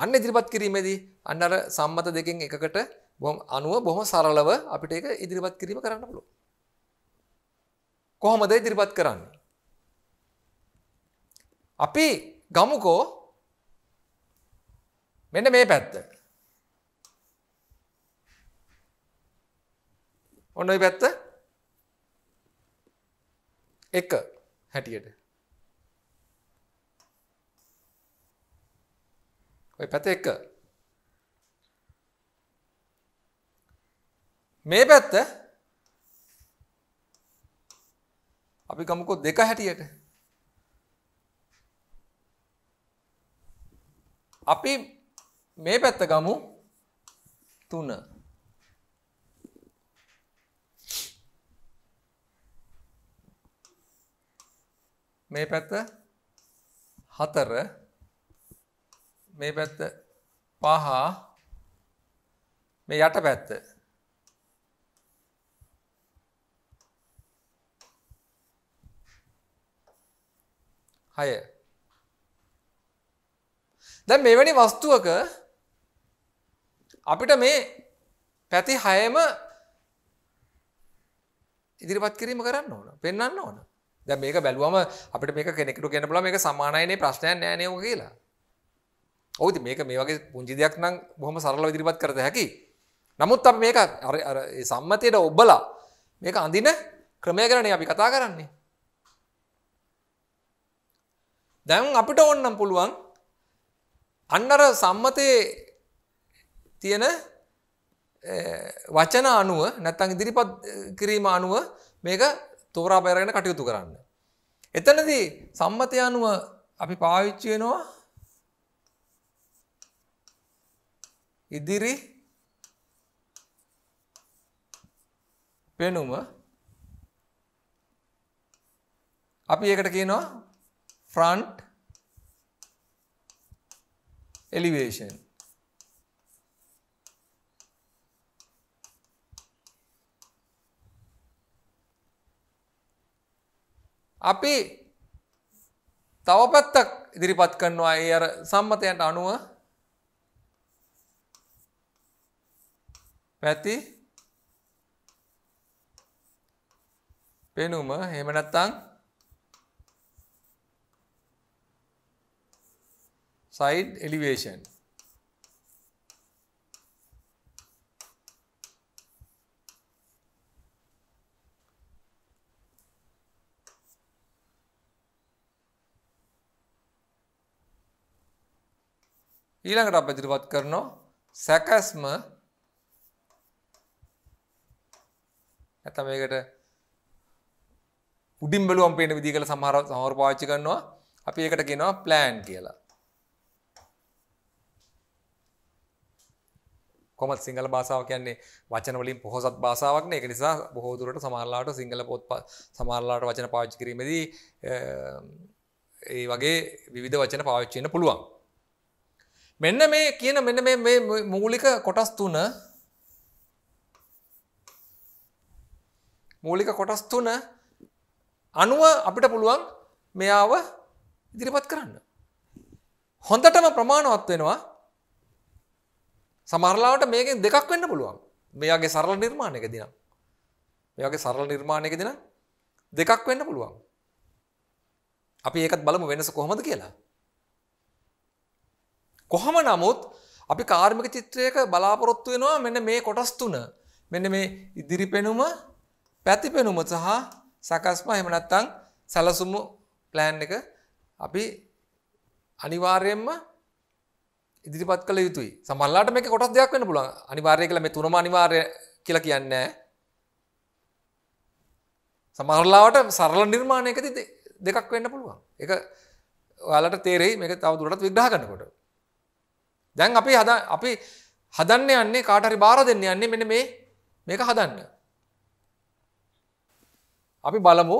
අන්න ඉදිරිපත් කිරීමේදී අන්න අර සම්මත දෙකෙන් එකකට බොහොම අනුව බොහොම සරලව අපිට ඒක ඉදිරිපත් කිරීම කරන්න පුළුවන්. කොහොමද ඉදිරිපත් කරන්නේ? අපි ගමුකෝ මෙන්න මේ පැත්ත ඔන්නයි පැත්ත එක හැටියට ඔය පැත එක මේ පැත්ත අපි ගමුකෝ දෙක හැටියට අපි මේ පැත්ත ගමු තුන මේ පැත්ත හතර මේ පැත්ත පහ මේ යට පැත්ත හය දැන් මෙවැනි වස්තුවක අපිට මේ පැති හයම ඉදිරිපත් කිරීම කරන්න ඕන පෙන්න්න ඕන දැ මේක බැලුවම අපිට මේක කෙනෙකුට ගැනපුල මේක සමානයනේ ප්‍රශ්නය නෑනයෝ කියලා ඔවති මේක මේ වගේ පුංචි දෙයක් නම් බොහම සරල ඉදිරිපත් කරත හැකි නමුත් අප මේක සම්මතයට ඔබ්බලා මේක අඳින ක්‍රමය කරනේ අපි කතා කරන්නේ දැන් අපිට ඔන්නම් පුළුවන් අන්නර සම්මතයේ තියෙන වචන අනුව නැත්තං ඉදිරිපත් කිරීම අනුව මේක තෝරා බැරගෙන කටයුතු කරන්න. එතනදී සම්මතය අනුව අපි පාවිච්චි වෙනවා ඉදිරි පෙනුම අපි ඒකට කියනවා ෆ්‍රන්ට් එලිවේෂන් අපි තවපැත්තක් ඉදිරිපත් කරනවා ඒ අර සම්මතයන්ට අනුව පැති පෙනුම එහෙම නැත්නම් side elevation ඊළඟට අප ඉදිරිපත් කරනවා සැකැස්ම නැත්නම් මේකට උඩින් බැලුවම් පේන විදිහ කියලා සමහර සමහර පාවිච්චි කරනවා. අපි ඒකට කියනවා plan කියලා. කොමත් සිංහල භාෂාව කියන්නේ වචන වලින් පොහොසත් භාෂාවක් නේ. ඒක නිසා බොහෝ දුරට සමහරලාට සිංහල පොත් සමහරලාට වචන පාවිච්චි කිරීමේදී ඒ වගේ විවිධ වචන පාවිච්චි වෙන්න පුළුවන්. මෙන්න මේ කියන මෙන්න මේ මූලික කොටස් තුන මූලික කොටස් තුන අනුව අපිට පුළුවන් මෙයාව ඉදිරිපත් කරන්න. හොඳටම ප්‍රමාණවත් වෙනවා සමරලාවට මේකෙන් දෙකක් වෙන්න පුළුවන් මෙයාගේ සරල නිර්මාණයක දිනම්. මෙයාගේ සරල නිර්මාණයක දිනම් දෙකක් වෙන්න පුළුවන්. අපි ඒකත් බලමු වෙනස කොහොමද කියලා. කොහම නමුත් අපි කාර්මික චිත්‍රයක බලාපොරොත්තු වෙනවා මෙන්න මේ කොටස් තුන මෙන්න මේ ඉදිරි පෙනුම පැති පෙනුම සහ සකස්ම හෙමනත්තං සැලසුමු ප්ලෑන් එක අපි අනිවාර්යෙන්ම ඉදිරිපත් කළ යුතුයි සමල්ලාට මේක කොටස් දෙයක් වෙන පුළුවන් අනිවාර්ය කියලා මේ තුනම අනිවාර්ය කියලා කියන්නේ සමහරලාවට සරල නිර්මාණයකදී දෙකක් වෙන්න පුළුවන් ඒක ඔයාලට තේරෙයි මේක තව දුරටත් විග්‍රහ කරනකොට දැන් අපි හද අපි හදන්න යන්නේ කාටරි බාර දෙන්න යන්නේ මෙන මේ මේක හදන්න. අපි බලමු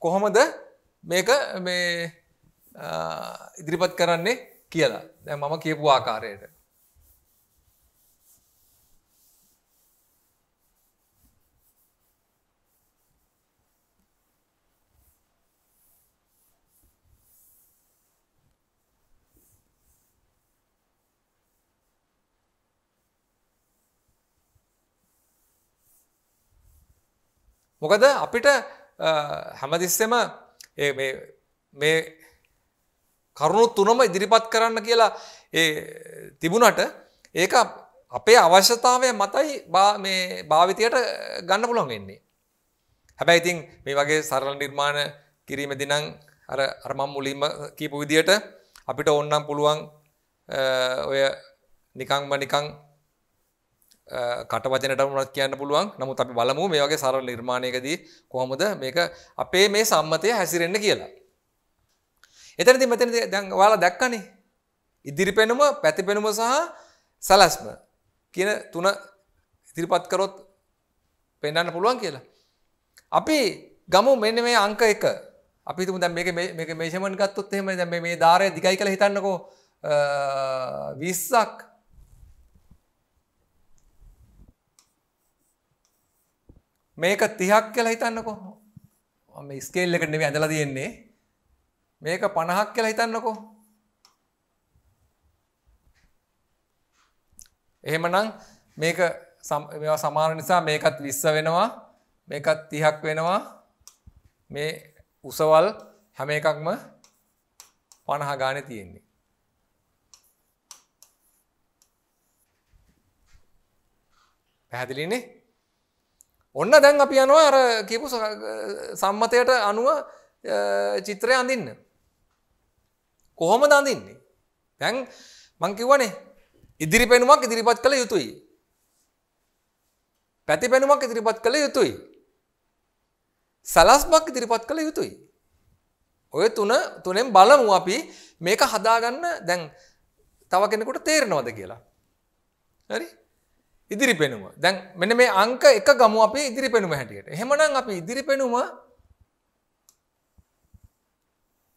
කොහොමද මේක මේ ඉදිරිපත් කරන්නේ කියලා දැ මම කියපු ආකාරයට. මොකද අපිට හැමදිස්සෙම මේ කරුණු තුනම ඉදිරිපත් කරන්න කියලා තිබුණට ඒක අපේ අවශ්‍යතාවය මතයි මේ භාවිතයට ගන්න පුළොන් වෙන්නේ. හැබැයි ඉතින් මේ වගේ සරල නිර්මාණ කිරීමදිනං අර අරමම් මුලින්ම කීපු විදියට අපිට ඔන්නම් පුළුවන් ඔය නිකංම නිකං කටවචනට මුණත් කියන්න පුළුවන් නමුත් අපි බලමු මේ වගේ සරල නිර්මාණයකදී කොහොමද මේක අපේ මේ සම්මතය හැසිරෙන්න කියලා. එතනදී මෙතනදී දැන් ඔයාලා දැක්කනේ ඉදිරිපෙනුම පැතිපෙනුම සහ සලස්ම කියන තුන ඉදිරිපත් කරොත් පෙන්වන්න පුළුවන් කියලා. අපි ගමු මෙන්න මේ අංක 1. අපි හිතමු දැන් මේක මේක මේෂර්මන්ට් ගත්තොත් එහෙම දැන් මේ මේ ධාරය දිගයි කියලා හිතන්නකෝ 20ක් මේක 30ක් කියලා හිතන්නකෝ. මම ස්කේල් එකට නෙමෙයි ඇඳලා තියෙන්නේ. මේක 50ක් කියලා හිතන්නකෝ. එහෙමනම් මේක මේවා සමාන නිසා මේකත් 20 වෙනවා. මේකත් 30ක් වෙනවා. මේ උසවල් හැම එකක්ම 50 ගානේ තියෙන්නේ. පැහැදිලිනේ? ඔන්න දැන් අපි යනවා අර කියපු සම්මතයට අනුව චිත්‍රය අඳන්න. කොහොම දඳන්නේ. දැන් මංකිවනේ ඉදිරි පෙනුමක් ඉදිරිපත් කළ යුතුයි. පැති පෙනුමක් ඉදිරිපත් කළ යුතුයි. සලස්මක් ඉදිරිපත් කළ යුතුයි. ඔය තුන තුනෙන් බලමු අපි මේක හදාගන්න දැන් තව කෙනෙකුට තේරෙනවද කියලා. හරි ඉදිරි පෙනුම දැන් මෙන මේ අංක එක ගමු අපි ඉදිරි පෙනුම හැටියට හෙමනම් අපි ඉදිරි පෙනුම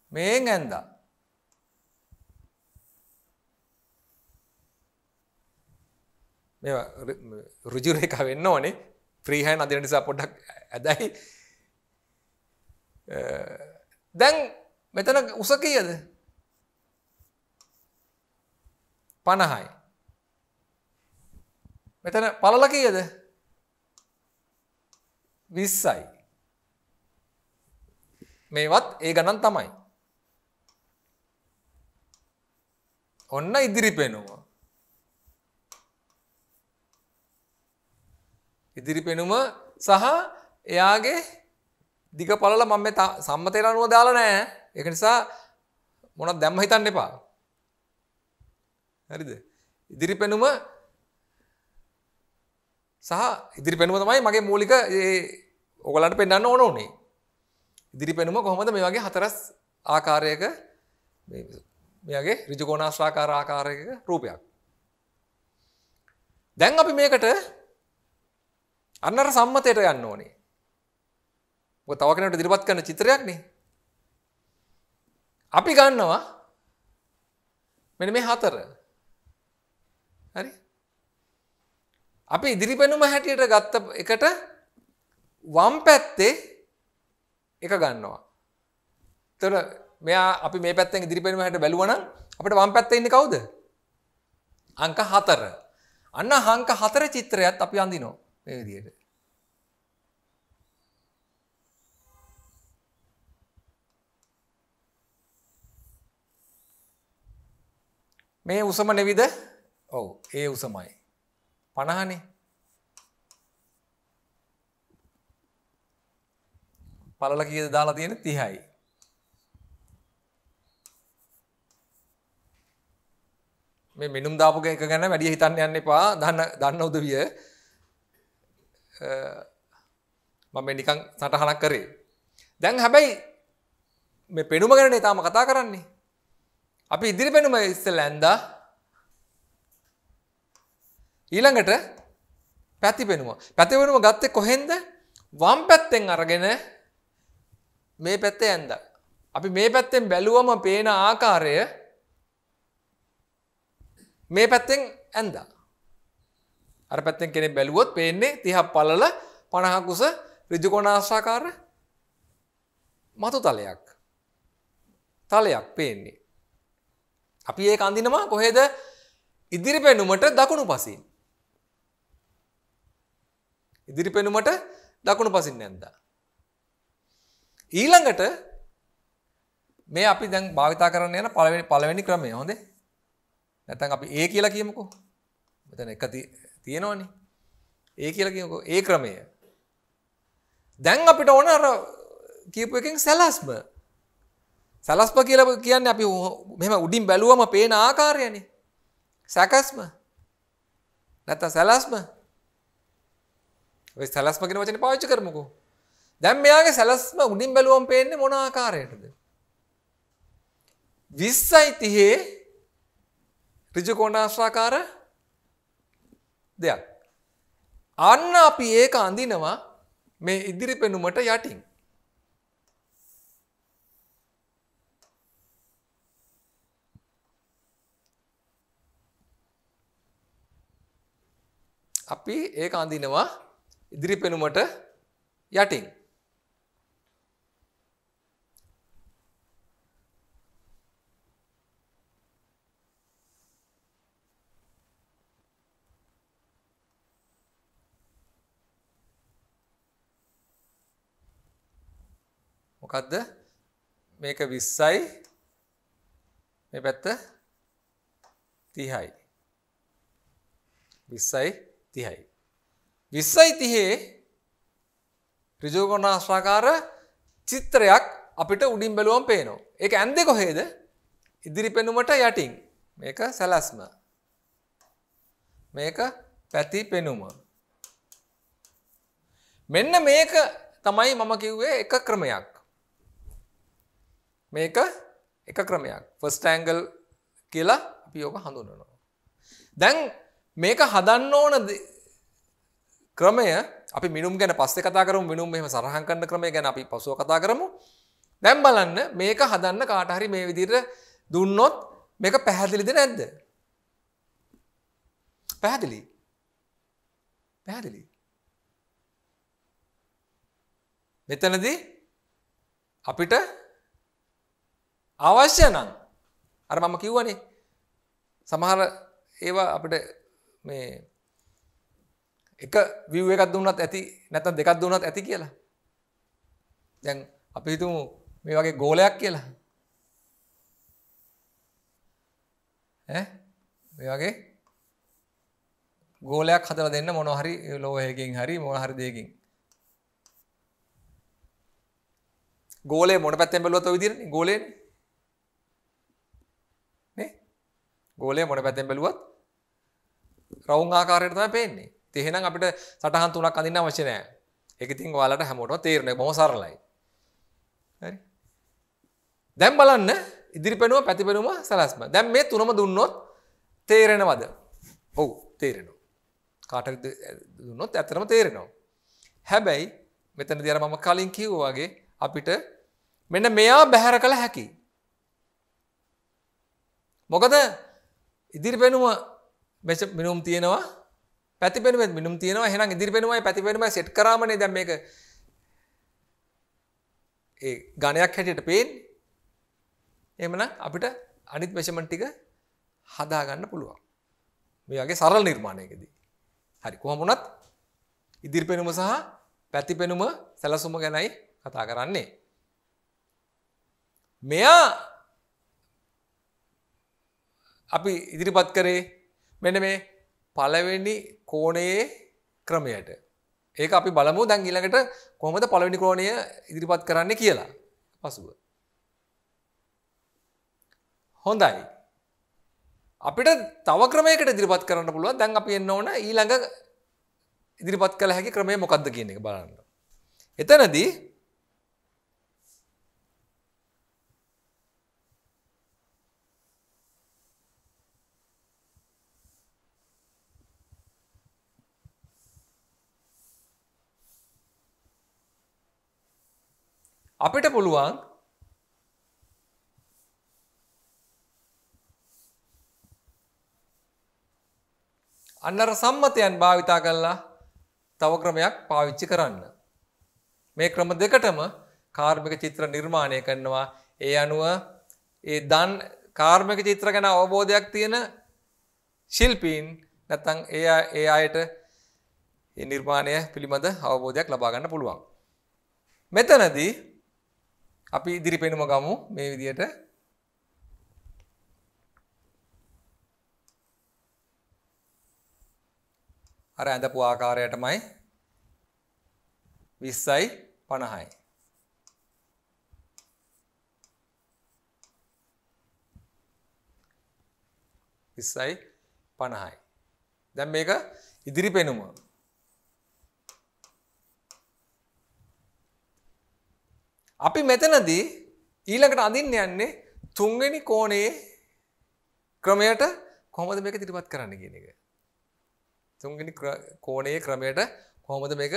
මේ ඇන්දා මේ රුජුරේක වෙන්න ඕනේ ප්‍රීහැන් අදින නිසා පොඩ්ඩක් ඇදැයි දැන් මෙතන උස කියද පණහයි මෙතන පලල කියද විස්සයි මේවත් ඒ ගණන් තමයි ඔන්න ඉදිරි පෙනුම ඉදිරි පෙනුම සහ එයාගේ දිග පලල මම මේ සම්මතයට අනුව දාලා නෑ ඒක නිසා මොනක් දැම්ම හිතන්න එපා හරිද ඉදිරි පෙනුම සහ ඉදිරි පෙනුම තමයි මගේ මූලික ඔගලන්ට පෙන්න්න ඕන ඕනේ ඉදිරි පෙනුම කොහොමද මේ වගේ හතරස් ආකාරයක මේගේ රිජකෝනාශ්‍රාකාර ආකාරයක රූපයක් දැන් අපි මේකට අන්නර සම්මතයට යන්න ඕනේ තවකනට දිරිපත් කරන චිත්‍රයක්න අපි ගන්නවා මෙන මේ හතර හරි අපි ඉදිරිපැනුම හැටියට ගත්ත එකට වම් පැත්තේ එක ගන්නවා. තොර මෙයා අපි මේ පැත්තෙන් ඉදිරිපැනුම හැට බැලුවනම් අපිට වම් පැත්තේ ඉන්නේ කවුද? අංක 4. අන්න අංක 4 චිත්‍රයත් අපි අඳිනවා මේ විදිහට. මේ උසම නෙවිද? ඔව්, ඒ උසමයි. පණහනේ පලල කියද දාලා තියෙන තිහයි. මේ මිනුම් දාපුක එක ගැන වැඩිය හිතන්න යන්න එපා දන්න දන්න උදවිය මම නිකං සටහනක් කරේ. දැන් හැබැයි මේ පෙනුම ගැන තාම කතා කරන්නේ. අපි ඉදිරි පෙනුම ඉස්සෙල් ඇන්දා ඊළඟට පැතිපෙනුම. පැතිපෙනුම ගත්තේ කොහෙන්ද? වම් පැත්තෙන් අරගෙන මේ පැත්තේ ඇඳා. අපි මේ පැත්තෙන් බැලුවම පේන ආකාරය මේ පැත්තෙන් ඇඳා. අර පැත්තෙන් කෙනෙක් බැලුවොත් පේන්නේ 30 පළල 50 කුස ඍජු කොනාශාකාර මතු තලයක්. තලයක් පේන්නේ. අපි ඒක අඳිනවා කොහෙද? ඉදිරි පෙනුමට දකුණු පසින්. ඉදිරි පෙනුමට දකුණු පසින් නැන්දා. ඊළඟට මේ අපි දැන් භාවිතා කරන්න යන පළවෙනි පළවෙනි ක්‍රමය හොඳේ නැතන් අපි ඒ කියලා කියමුකෝ මෙතන එක තියෙනවනි ඒ කියලා කියමුකෝ ඒ ක්‍රමය දැන් අපිට ඕන අර කියපු එකෙන් සැලස්ම සැලස්ප කියල කියන්න අපි මෙම උඩින් බැලුවම පේන ආකාරයනේ සැකස්ම නැත සැලස්ම ඔයි සැලස්ම කෙන වචන පාච්ච කරමකු දැම් මෙයාගේ සැලස්ම උඩින් බැලුවම් පේන්නේ මොනාකාරයටද විස්සයි තිහේ රිජකෝණාශ්‍රාකාර දෙයක් අන්න අපි ඒක අඳිනවා මේ ඉදිරි පෙනුමට යටින්. අපි ඒක අඳිනවා ඉදිරි පෙනුමට යටින්. මොකක්ද මේක විස්සයි මේ පැත්ත තිහයි. විස්සයි තිහයි. විස්සයි තිහේ රිජෝගොන්නාශ්‍රාකාර චිත්‍රයක් අපිට උඩින් බැලුවම් පේනවා. ඒක ඇන්දෙ කොහේද ඉදිරි පෙනුමට යටින් මේක සැලස්ම මේක පැති පෙනුම. මෙන්න මේක තමයි මම කිව්වේ එක ක්‍රමයක්. මේක එක ක්‍රමයක් ෆස්ටඇංගල් කියලා අපි යෝක හඳුනනවා. දැන් මේක හදන්න ඕන ක්‍රමය අපි මිනුම් ගැන පස්සේ කතා කරමු මිනුම් එහෙම සරහන් කරන ක්‍රමය ගැන අපි පසුව කතා කරමු. දැන් බලන්න මේක හදන්න කාට හරි මේ විදිහට දුන්නොත් මේක පැහැදිලිද නැද්ද? පැහැදිලි. පැහැදිලි. මෙතනදී අපිට අවශ්‍ය නම් අර මම කිව්වනේ සමහර ඒවා අපිට මේ එක වව් එකක් දුන්නත් ඇති නැතන් දෙකක් දුන්නත් ඇති කියලා දැන් අපි හිතුමු මේ වගේ ගෝලයක් කියලා මේ වගේ ගෝලයක් හදල දෙන්න මොනොහරි ලෝහයකින් හරි මොනහරි දෙයකින් ගෝලේ මොන පැත්තෙන් බැලුවත් ඔය විදිහට ගෝලේ නේ ගෝලේ මොන පැත්තෙන් බැලුවත් රවුම් ආකාරයට තමයි පේන්නේ තිහෙනම් අපිට සටහන් තුනක් අඳන්න වශනෑ එකතින් වාලට හැමෝට තේරණය බොම සරලයි දැම් බලන්න ඉදිරිපෙනුව පැතිපෙනුම සැලස්ම දැම් මේ තුනම දුන්නොත් තේරෙනවද ඔවු තේරෙනු කාට දුන්නොත් ඇතරම තේරෙනවා හැබැයි මෙතන දිර මම කලින් කිව්වාගේ අපිට මෙන්න මෙයා බැහැර කළ හැකි මොකද ඉදිරිපෙනුම මෙස මිනුම් තියෙනවා පැතිපෙනුව මිනුම් තියෙනවා හෙනම් ඉදිරිපෙනුවයි පැතිපෙනුවයි සෙට් කරාමනේ දැන් මේක ඒ ගණයක් හැටියට පේන්නේ. එහෙමනම් අපිට අනිත් මෙෂර්මන්ට් ටික හදා ගන්න පුළුවන්. මේ වගේ සරල නිර්මාණයකදී. හරි කොහොම වුණත් ඉදිරිපෙනුම සහ පැතිපෙනුම සැලසුම ගැනයි කතා කරන්නේ. මෙයා අපි ඉදිරිපත් කරේ මෙන්න මේ පළවෙනි කෝණයේ ක්‍රමයට ඒක අපි බලමු දැන් ඊළඟට කොහොමද පළවෙනි ක්‍රෝණය ඉදිරිපත් කරන්න කියලා පසුව. හොඳයි. අපිට තව ක්‍රමයකට ඉදිරිපත් කරන්න පුළුවන් දැන් අපි එන්න ඕන ඊළඟ ඉදිරිපත් කළ හැකි ක්‍රමය මොකක්ද කියන එක බලන්න. එතනදී අපිට පුළුවන් අන්නර සම්මතයන් භාවිතා කරලා තව ක්‍රමයක් පාවිච්චි කරන්න. මේ ක්‍රම දෙකටම කාර්මික චිත්‍ර නිර්මාණය කරනවා. ඒ අනුව ඒ දන් කාර්මික චිත්‍ර ගැන අවබෝධයක් තියෙන ශිල්පීන් නැත්නම් ඒ ඒ අයට ඒ නිර්මාණය පිළිබඳ අවබෝධයක් ලබා ගන්න පුළුවන්. මෙතනදී අපි ඉදිරි පෙනුම ගමු මේ විදියට අර ඇඳපු ආකාරයටමයි විස්සයි පණහයි. විස්සයි පණහයි. දැම් මේක ඉදිරි පෙනුම අපි මෙතනදී ඊළඟට අඳින්න යන්නේ තුන්වෙනි කෝණයේ ක්‍රමයට කොහොමද මේක ඉදිරිපත් කරන්න කියන එක. තුන්වෙනි කෝණයේ ක්‍රමයට කොහොමද මේක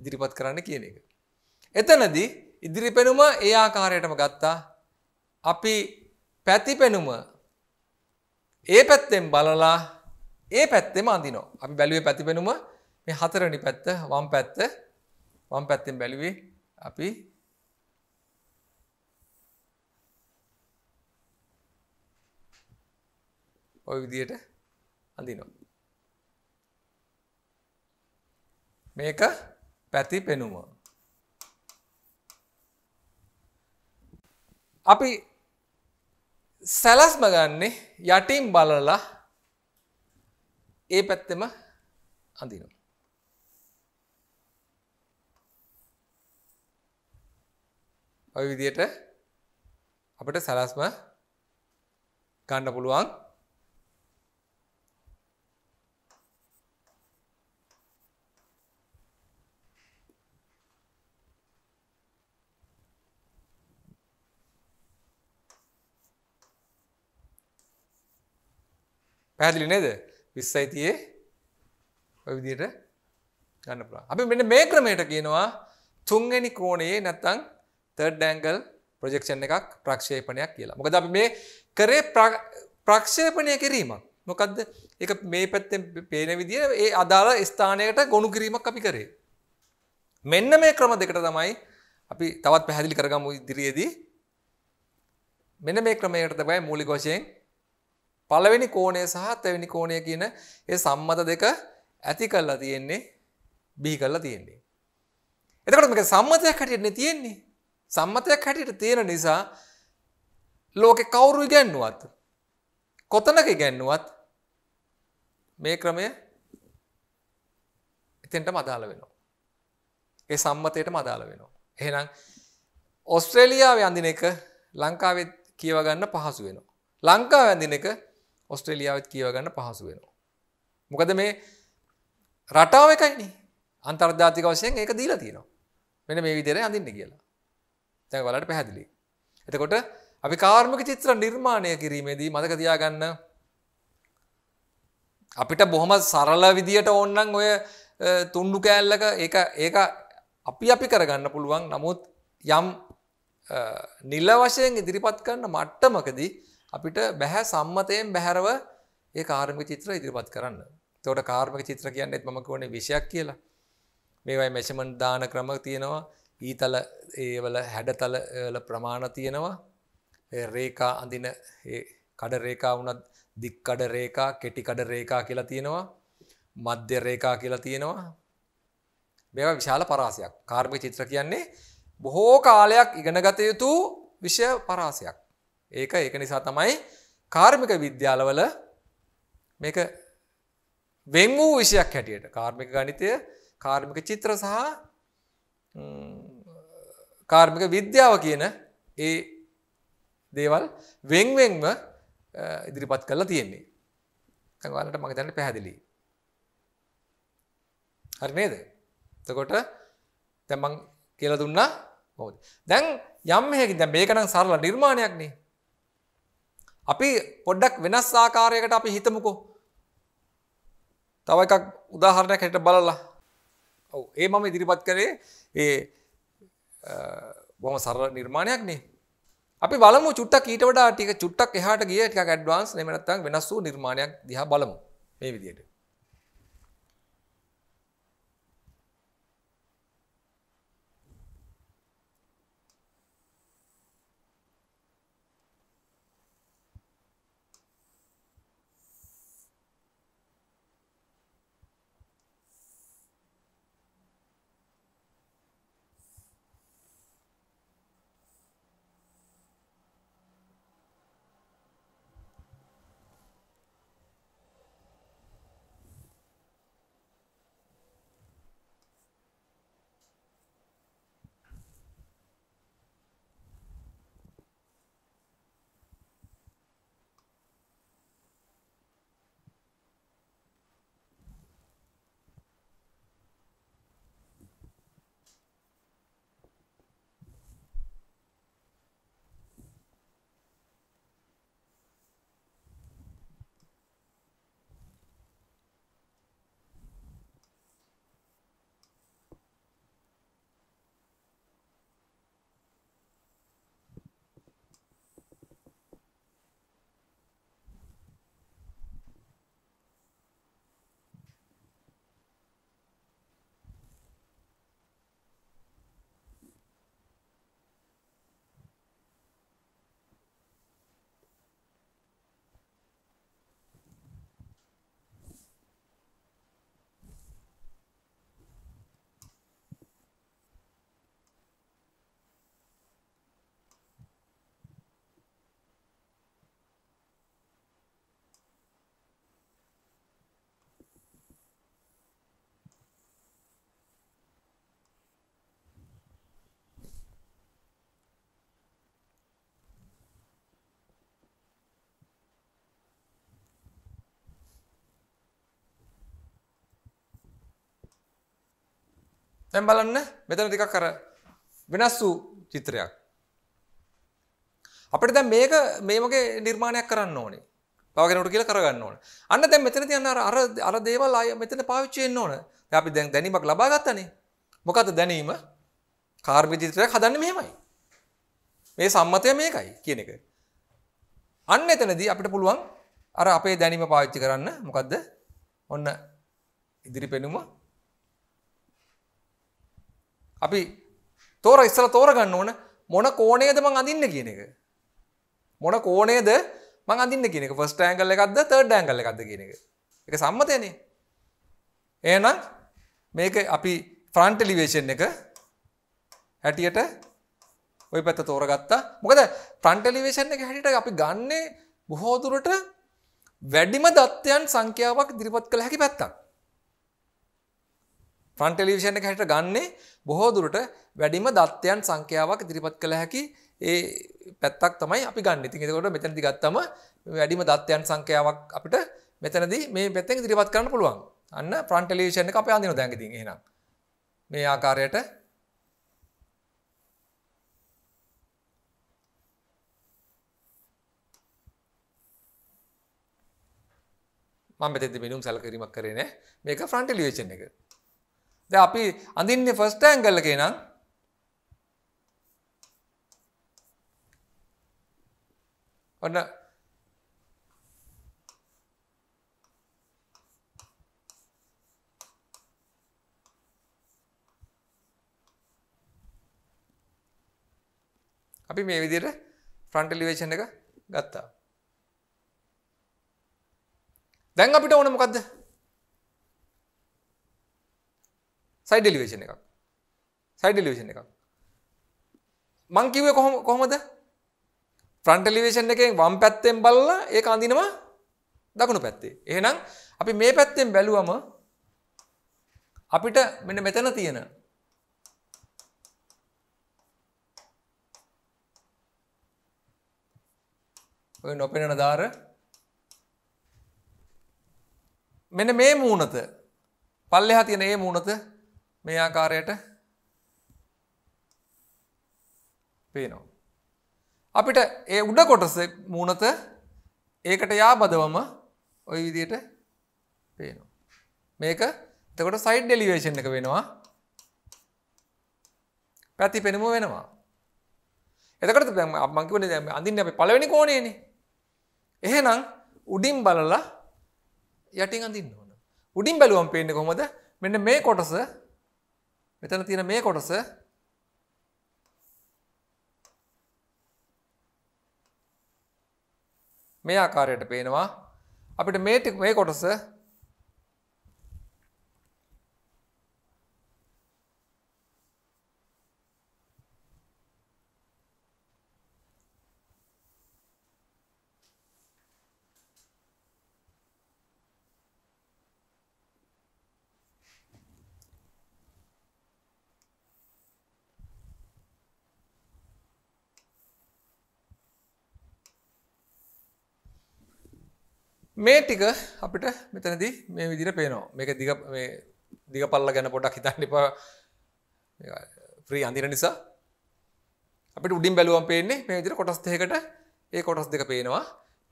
ඉදිරිපත් කරන්න කියන එක. එතනදී ඉදිරිපෙනුම ඒ ආකාරයටම ගත්තා. අපි පැතිපෙනුම ඒ පැත්තෙන් බලලා ඒ පැත්තෙම අඳිනවා. අපි බැලුවේ පැතිපෙනුම මේ හතරනි පැත්ත වම් පැත්ත වම් පැත්තෙන් බැලුවේ අපි ඔය විදියට අඳිනවා. මේක පැති පෙනුම. අපි සැලස්ම ගන්නේ යටින් බලලා ඒ පැත්තෙම අඳිනවා. ඔය විදියට අපට සැලස්ම ගන්න පුළුවන් පැහදිලි නේද විස්සයිතියේ ඔවිදියට ගන්න පුළා අපි මෙන්න මේ ක්‍රමයට කියනවා තුන්ගනි කෝණයේ නැත්තං තර්ඩ ඩැංගල් ප්‍රජෙක්ෂන් එකක් ප්‍රක්ෂේපනයක් කියලා මොකද අපි මේ කරේ ප්‍රක්ෂේපනය කිරීමක් මොකක්ද එක මේ පැත්තෙන් පේන විදිිය ඒ අදාළ ස්ථානයට ගොුණු කිරීමක් අපි කරේ මෙන්න මේ ක්‍රම දෙකට තමයි අපි තවත් පැහැදිලි කරගමු ඉදිරියේදී මෙන මේ ක්‍රමයට තමයි මූලිකෝෂයෙන් පළවෙනි කෝණය සහ තෙවෙනි කෝණය කියන ඒ සම්මත දෙක ඇති කරලා තියෙන්නේ බිහි කරලා තියෙන්නේ. එතකොට මේක සම්මතයක් හැටියටනේ තියෙන්නේ. සම්මතයක් හැටියට තියෙන නිසා ලෝකෙ කවුරු ඉගැන්නුවත් කොතනක ඉගැන්නුවත් මේ ක්‍රමය එතෙන්ටම අදාළ වෙනවා. ඒ සම්මතයටම අදාළ වෙනවා. එහෙනම් ඔස්ට්‍රේලියාවේ අඳින එක ලංකාවේ කියව ගන්න පහසු වෙනවා. ලංකාවේ අඳින එක ඔස්ට්‍රේලියාවත් කියවගන්න පහසු වෙනවා. මොකද මේ රටාව එකයින අන්තර්ධාතික වශයෙන් ඒක දීලා තියෙනවා මෙන මේ විදිර අඳන්න කියලා තැන් වලට පැහැදිලි. එතකොට අපි කාර්මික චිත්‍ර නිර්මාණය කිරීමේදී මතක තියාගන්න අපිට බොහොම සරල විදියට ඔන්නන් ඔය තුන්ඩු කෑල්ලක ඒ ඒක අපි අපි කරගන්න පුළුවන් නමුත් යම් නිල වශයෙන් ඉදිරිපත් කරන්න මට්ටමකදී අපිට බැහැ සම්මතයෙන් බැහැරව ඒ කාර්මික චිත්‍ර ඉදිරිපත් කරන්න. එතකොට කාර්මික චිත්‍ර කියන්නේ මම කියන්නේ විෂයක් කියලා. මේවයි මෙෂර්මන්ට් දාන ක්‍රම තියෙනවා. ඊතල ඒවල හැඩතල වල ප්‍රමාණ තියෙනවා. රේඛා අඳින ඒ කඩ රේඛා වුණත් දික් කඩ රේඛා, කෙටි කඩ රේඛා කියලා තියෙනවා. මධ්‍ය රේඛා කියලා තියෙනවා. මේවා විශාල පරාසයක්. කාර්මික චිත්‍ර කියන්නේ බොහෝ කාලයක් ඉගෙන ගත යුතු විෂය පරාසයක්. ඒක ඒක නිසා තමයි කාර්මික විද්‍යාලවල මේක වෙන් වූ විෂයක් හැටියට කාර්මික ගණිතය කාර්මික චිත්‍ර සහ කාර්මික විද්‍යාව කියන ඒ දේවල් වෙන්වෙන්ව ඉදිරිපත් කරලා තියෙන්නේ. තවාලට මඟ දැන්න පැහැදිලි. හරි නේද තකොට තැමං කියල දුන්නා හෝද දැන් යම්හකින් දැ මේකනම් සරල නිර්මාණයක්නේ අපි පොඩ්ඩක් වෙනස් ආකාරයකට අපි හිතමුකෝ. තව එකක් උදාහරණයක් හැට බලලා. ඔව් ඒ මම ඉදිරිපත් කරේ ඒ බොහොම සරල නිර්මාණයක් නේ. අපි බලමු චුට්ටක් ඊට වඩා ටික චුට්ටක් එහාට ගිය ටිකක් ඇඩ්වාන්ස් එහෙම නැත්නම් වෙනස් වූ නිර්මාණයක් දිහා බලමු. මේ විදිහට. දැන් බලන්න මෙතන ටිකක් අර වෙනස් වූ චිත්‍රයක්. අපිට දැන් මේක මේ වගේ නිර්මාණයක් කරන්න ඕනේ. තව කෙනෙකුට කියලා කරගන්න ඕනේ. අන්න දැන් මෙතන තියන්න අර අර අර දේවල් ආය මෙතන පාවිච්චි වෙන්න ඕන. දැන් අපි දැන් දැනීමක් ලබා ගත්තනේ. මොකද්ද දැනීම? කාර්මික චිත්‍රයක් හදන්නේ මෙහෙමයි. මේ සම්මතය මේකයි කියන එක. අන්න එතනදී අපිට පුළුවන් අර අපේ දැනීම පාවිච්චි කරන්න මොකද්ද? ඔන්න ඉදිරි පෙනුම අපි තෝර ඉස්සල තෝරගන්න ඕන මොන කෝනේද මං අඳන්න කියන එක. මොන කෝනේද මං අඳන්න කියනක ෆස්ට ඇංගල්ල එකක්ද තර්ඩ ඇංගල්ල එකක්ද කියන එක. එක සම්මතයනේ. ඒනම් මේක අපි ෆ්‍රන්ටලිවේෂන් එක හැටියට ඔය පැත්ත තෝරගත්තා මොකද ප්‍රන්ටලිවේෂන් එක හැටිට අපි ගන්නේ බොහෝදුරට වැඩිම දත්වයන් සංඛ්‍යාවක් දිරිපත් කළ හැකි පැත්තක්. ෆ්‍රන්ටලිවිෂන් එක හැට ගන්නේ බොහෝදුරට වැඩිම දත්වයන් සංඛ්‍යාවක් ඉදිරිපත් කළ හැකි ඒ පැත්තක් තමයි අපි ගන්න ඉතින් එතකොට මෙතනදි ගත්තම වැඩිම දත්වයන් සංඛ්‍යාවක් අපිට මෙතනදී මේ පැත්තෙන් ඉදිරිපත් කරන්න පුළුවන් අන්න ෆ්‍රන්ට් එලිවේෂන් එක අපේ අඳිනවා දැන් ඉතින් එහෙනම් මේ ආකාරයට මම මෙතෙන්දි මිනුම් සැලකිරීමක් කරේ නෑ මේක ෆ්‍රන්ට් එලිවේෂන් එක ද අපි අඳින්නේ ෆස්ට ඇංගල්ල එක නම් ඔන්න අපි මේ විදියට ෆ්‍රන්ට් එලිවේෂන් එක ගත්තා. දැන් අපිට ඕන මොකද්ද? සයි ඩෙලිවේෂන් එකක් සයි ඩෙලිවේෂන් එකක් මං කිව්වේ කොහොම කොහොමද ෆ්‍රන්ට් එලිවේෂන් එකෙන් වම් පැත්තෙන් බලලා ඒක අඳිනවා දකුණු පැත්තේ එහෙනම් අපි මේ පැත්තෙන් බැලුවම අපිට මෙන්න මෙතන තියෙන ඔය නොපෙනෙන දාර මෙන්න මේ මූණත පල්ලෙහා තියෙන ඒ මූණත මේ ආකාරයට පේනවා. අපිට ඒ උඩ කොටස මූුණත ඒකට යාබදවම ඔය විදියට පේනවා. මේක තකොට සයිඩ් ඩෙලිවේශන් එක වෙනවා පැති පෙනුම වෙනවා. එතකට දැම අමංකිවන දැම අඳින්න අප පලවෙනි කෝනේන. එහෙනම් උඩින් බලලා යටින් අඳින්න ඕන. උඩින් බැලුවම් පේන්න කොමද මෙන්න මේ කොටස මෙතන තියෙන මේ කොටස මේ ආකාරයට පේනවා අපිට මේ මේ කොටස මේ ටික අපිට මෙතනදී මේ විදිර පේනවා මේක දිග දිග පල්ල ගැන පොඩක් හිතන්න එපා ්‍රී අඳර නිසා අපි උඩින් බැලුවම් පේන්නේ මේ විදිර කොටස් දෙකට ඒ කොටස් දෙක පේනවා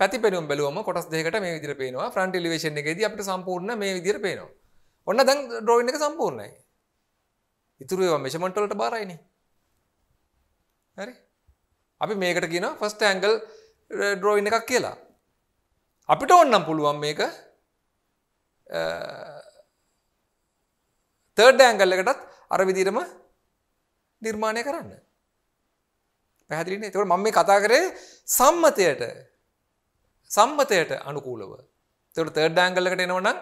පැති පෙනුම් බැලුවම කොටස් දෙකට මේ විදිර පේනවා ෆ්‍රන්ට ලිවේශන එකෙද අපට සම්පූර්ණ මේ විදිර පේනවා ඔන්න දැන් ඩ්‍රෝයින් එක සම්පූර්ණයි ඉතුරුව මෙෂමන්ටලට බාරයින හරි අපි මේකට කියන ෆස්ට ඇංගල් ඩ්‍රෝයින් එකක් කියලා අපිට ඔන්නම් පුළුවන් මේක තර්ඩ ඇංගල්ලකටත් අර විදිරම නිර්මාණය කරන්න. පැහැදිලින තවට මම මේ කතා කරේ සම්මතයට සම්මතයට අනුකූලව තවට තර්ඩ ඇංගල්ලකට එනවනම්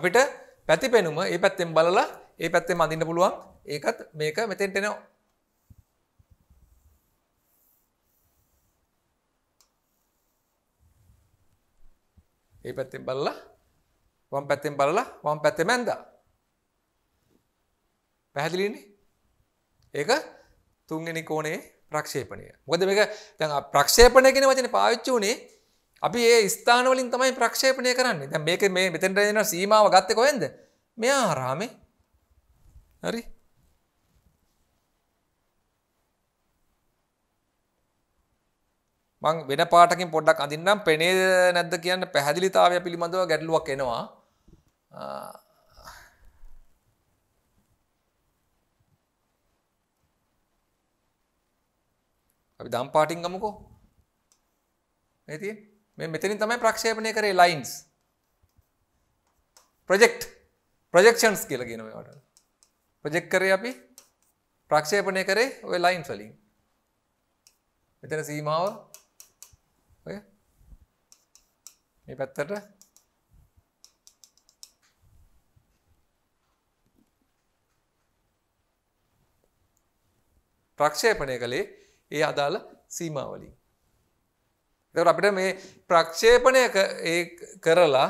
අපිට පැති පෙනුම ඒ පැත්තෙන් බලලා ඒ පැත්තේ මඳන්න පුළුවන් ඒකත් මේක මෙතෙන්ටෙනවා ඒ පැත්තෙන් බලලා වම් පැත්තෙන් බලලා වම් පැත්තේ මැන්ද. පැහැදිලිනේ? ඒක තුන්වෙනි කෝණේ ප්‍රක්ෂේපණය. මොකද මේක දැන් ප්‍රක්ෂේපණය කියන වචනේ පාවිච්චි වුණේ අපි ඒ ස්ථාන වලින් තමයි ප්‍රක්ෂේපණය කරන්නේ. දැන් මේක මේ මෙතෙන්ට එන සීමාව ගත්තේ කොහෙන්ද? මෙහා ආරාමේ. හරි? මං වෙන පාටකින් පොඩ්ඩක් අඳන්නම් පෙනේ නැද්ද කියන්න පැහැදිලිතාවය පිළිබඳව ගැටලුවක් එනවා අපි දම් පාටින් ගමුකෝ නැති මේ මෙතනින් තමයි ප්‍රක්ෂේපණය කරේ ලයින්ස් ප්‍රජෙක්් ප්‍රජෙක්ෂන්ස් කියලා කියනවට ප්‍රජෙක් කරේ අපි ප්‍රක්ෂේපණය කරේ ඔය ලයින්ස් වලින් මෙතන සීමාව ඔය මේ පැත්තට ප්‍රක්ෂේපණය කළේ ඒ අදාළ සීමාවලින් දෙවට අපිට මේ ප්‍රක්ෂේපණය කරලා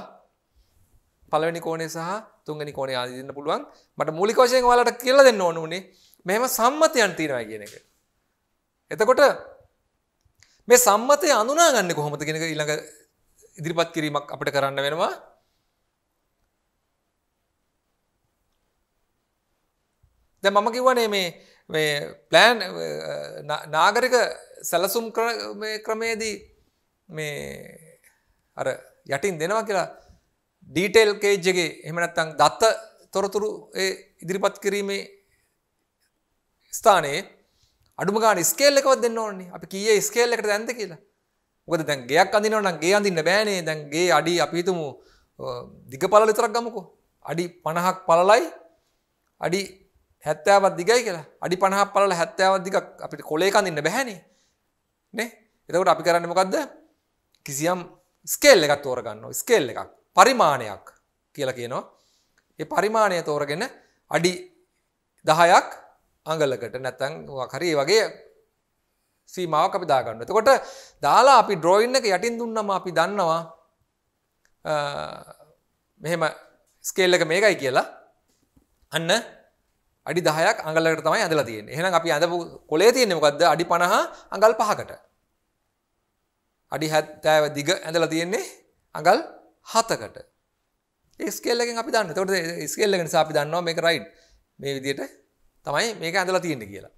පළවෙනි කෝනේ සහ තුන්ගනි කෝනේ ආදින්න පුළුවන් මට මූලික වශයෙන් ඔයාලට කියලා දෙන්න ඕන උනේ මෙහෙම සම්මතයන් තියෙනවා කියන එක. එතකොට මේ සම්මතය අඳුනා ගන්න කොහොමද කියන එක ඊළඟ ඉදිරිපත් කිරීමක් අපිට කරන්න වෙනවා. දැන් මම කිව්වනේ මේ මේ ප්ලෑන් නාගරික සැලසුම් ක්‍රමයේදී මේ අර යටින් දෙනවා කියලා ඩීටේල් කේජ් එකේ එහෙම නැත්නම් දත්ත තොරතුරු ඒ ඉදිරිපත් කිරීමේ ස්ථානයේ අඩුමගාන ස්කේල් එකවත් දෙන්න ඕනේ අපි කීයේ ස්කේල් එකට දැන්ද කියලා මොකද දැන් ගෙයක් අඳිනවා නම් ගේ අඳින්න බෑනේ දැන් ගේ අඩි අපි හිතමු දිග පළල විතරක් ගමුකෝ අඩි 50ක් පළලයි අඩි 70ක් දිගයි කියලා අඩි 50ක් පළල 70ක් දිගක් අපිට කොලේක අඳින්න බෑනේ නේ එතකොට අපි කරන්නේ මොකද්ද කිසියම් ස්කේල් එකක් තෝරගන්නවා ස්කේල් එකක් පරිමාණයක් කියලා කියනවා ඒ පරිමාණය තෝරගෙන අඩි 10ක් අඟලකට නැතන් හරි වගේ සීමාවක් අපි දාගන්න එතකොට දාලා අපි ඩ්‍රෝයින් එක යටින් දුන්නම අපි දන්නවා මෙහෙම ස්කේල්ලක මේකයි කියලා අන්න අඩි දහයක් අඟලකට තමයි ඇඳලා තියෙන එහෙනම් අපි ඇඳපු කොලේ තියෙන්නේ මොකද්ද අඩි 50 අඟල් 5කට අඩි 70 දිග ඇඳලා තියෙන්නේ අඟල් 7කට ඒ ස්කේල් එකෙන් අපි දන්නවා එතකොට ස්කේල් එක නිසා අපි දන්නවා මේක රයිට් මේ විදිහට තමයි මේක ඇඳලා තියෙන්නේ කියලා.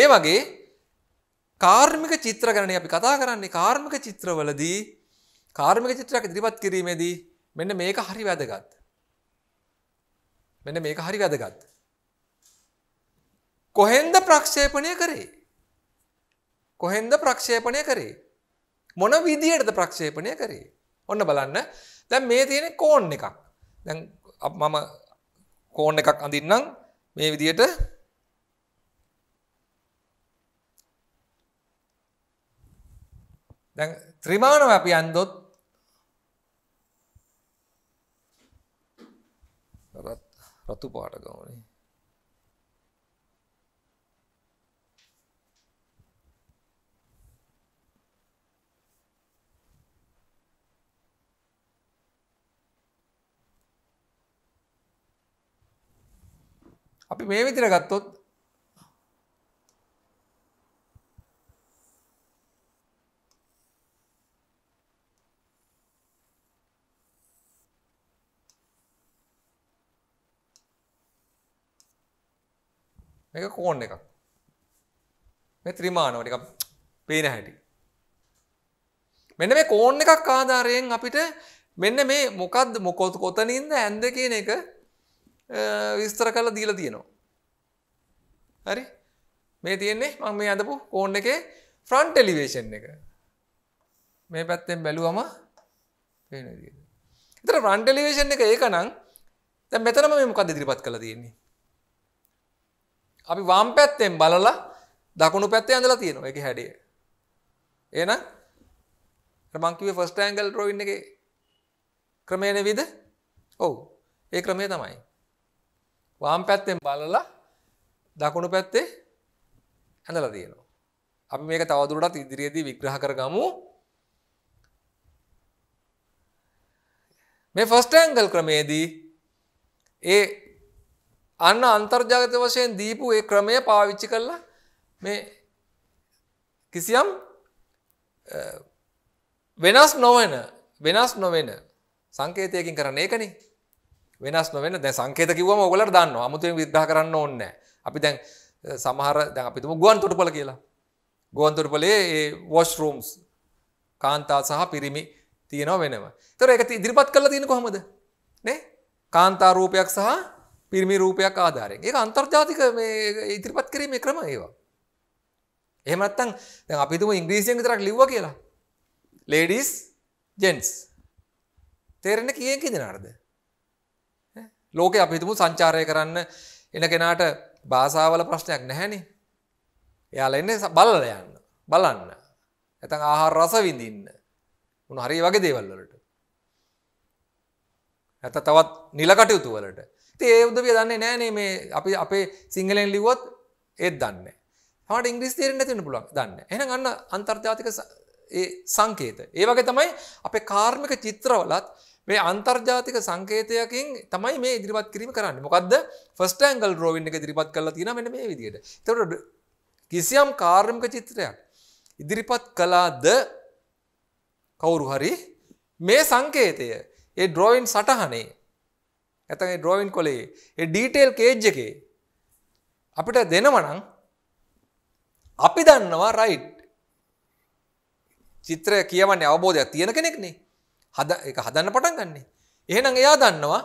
ඒ වගේ කාර්මික චිත්‍ර ගැන අපි කතා කරන්නේ කාර්මික චිත්‍රවලදී කාර්මික චිත්‍රයක් ඉදිරිපත් කිරීමේදී මෙන්න මේක හරි වැදගත්. මෙන්න මේක හරි වැදගත්. කොහෙන්ද ප්‍රක්ෂේපණය කරේ? කොහෙන්ද ප්‍රක්ෂේපණය කරේ? මොන විදියටද ප්‍රක්ෂේපණය කරේ? ඔන්න බලන්න. දැන් මේ තියෙන කෝන් එකක්. දැන් මම කෝන් එකක් අඳින්නම්. මේ විදියට දැන් ත්‍රිමාණව අපි යන්දොත් රතු පාට ගමනේ අපි මේ විදිර ගත්තොත් මේක කෝන් එකක් මේ ත්‍රිමාණව ටිකක් පේන හැටි මෙන්න මේ කෝන් එකක් ආධාරයෙන් අපිට මෙන්න මේ මොකක්ද මොකොත් කොතනින්ද ඇන්ද කියන එක විස්තර කල දීල තියෙනවා. හරි මේ තියෙන්නේ මං මේ අඳපු කෝන් එක ෆ්‍රන්් ටෙලිවේෂන් එක මේ පැත්තෙන් බැලුවම පේන එතර ෆ්‍රන්් ටෙලිවේෂන් එක ඒක නම් තැ මෙතනම මේ මොකක් දිරිපත් කළ තියෙන්නේ අපි වාම් පැත්තෙන් බලලා දකුණු පැත්තේ ඇඳලා තියෙනවා එක හැඩිය ඒන මංකිවේ ෆස්ට ඇන්ගල් රෝයින් එක ක්‍රමයන විද ඔවු ඒ ක්‍රමය තමයි වාම් පැත්තෙන් බලලා දකුණු පැත්තේ ඇඳල තියෙනවා. අපි මේක තවදුරටත් ඉදිරියේදී විග්‍රහ කරගමු. මේ ෆස්ට් ඇන්ගල් ක්‍රමේදී ඒ අන්න අන්තර්ජාගත වශයෙන් දීපු ඒ ක්‍රමය පාවිච්චි කරලා මේ කිසියම් වෙනස් නොවන වෙනස් නොවෙන සංකේතයකින් කරන්න ඒකනේ වෙනස් නොවෙන දැ සංකේත කිවම ඔගලට දන්න අමුතුෙන් විද්ධා කරන්න ඕන්න අපි දැන් සමහර දැන් අපිතුම ගුවන් තොටපල කියලා ගුවන් තොටපලේ වෝෂ් රූම්ස් කාන්තා සහ පිරිමි තියෙනව වෙනම තොර එක ඉදිරිපත් කල තියෙන කොහොමද නේ කාන්තා රූපයක් සහ පිරිමි රූපයක් ආධාරෙන් ඒ අන්තර්ජාතික ඉදිරිපත් කිරීම ක්‍රම ඒවා එහමත්තන් දැ අපිතුම ඉංග්‍රීසියෙන් තරක් ලිව්ව කියලා ලේඩිස් ජෙන්ස් තේරෙන කියෙන් කිදෙනරද ලෝක අපිතුමු සංචාරය කරන්න එන කෙනාට භාසාාවල ප්‍රශ්නයක් නැහැනි එයාල එන්න බලල යන්න බලන්න ඇතන් ආහාර රස විඳින්න උන හරි වගේ දේවල්වලට ඇත තවත් නිලකටයුතු වලට ඒ උදවිය දන්නේ නෑනේ මේ අපි අපේ සිංහලෙන් ලිවොත් ඒත් දන්න හට ඉංග්‍රිස් තේරෙන් ඇතින පුලක් දන්න එන ගන්න අන්තර්ජාතික සංකේත ඒ වගේ තමයි අපේ කාර්මික චිත්‍රවලත් මේ අන්තර්ජාතික සංකේතයකින් තමයි මේ ඉදිරිපත් කිරීම කරන්න මොකක්ද ෆස්ට ඇංගල් රෝවින් එක ඉදිරිපත් කරලා තියෙන මෙන මේ විදියට තොට කිසියම් කාර්මික චිත්‍රයක් ඉදිරිපත් කලාද කවුරු හරි මේ සංකේතය ඒ ඩ්‍රෝයින් සටහනේ ඇතගේ ඩ්‍රෝයින් කොලේ ඒ ඩීටේල් කේජ් එකේ අපිට දෙනවනං අපි දන්නවා රයිට් චිත්‍රය කියවන්නේ අවබෝධයක් තියෙන කෙනෙක්නේ හද එක හදන්න පටන් ගන්නේ. එහෙනම් එයා දන්නවා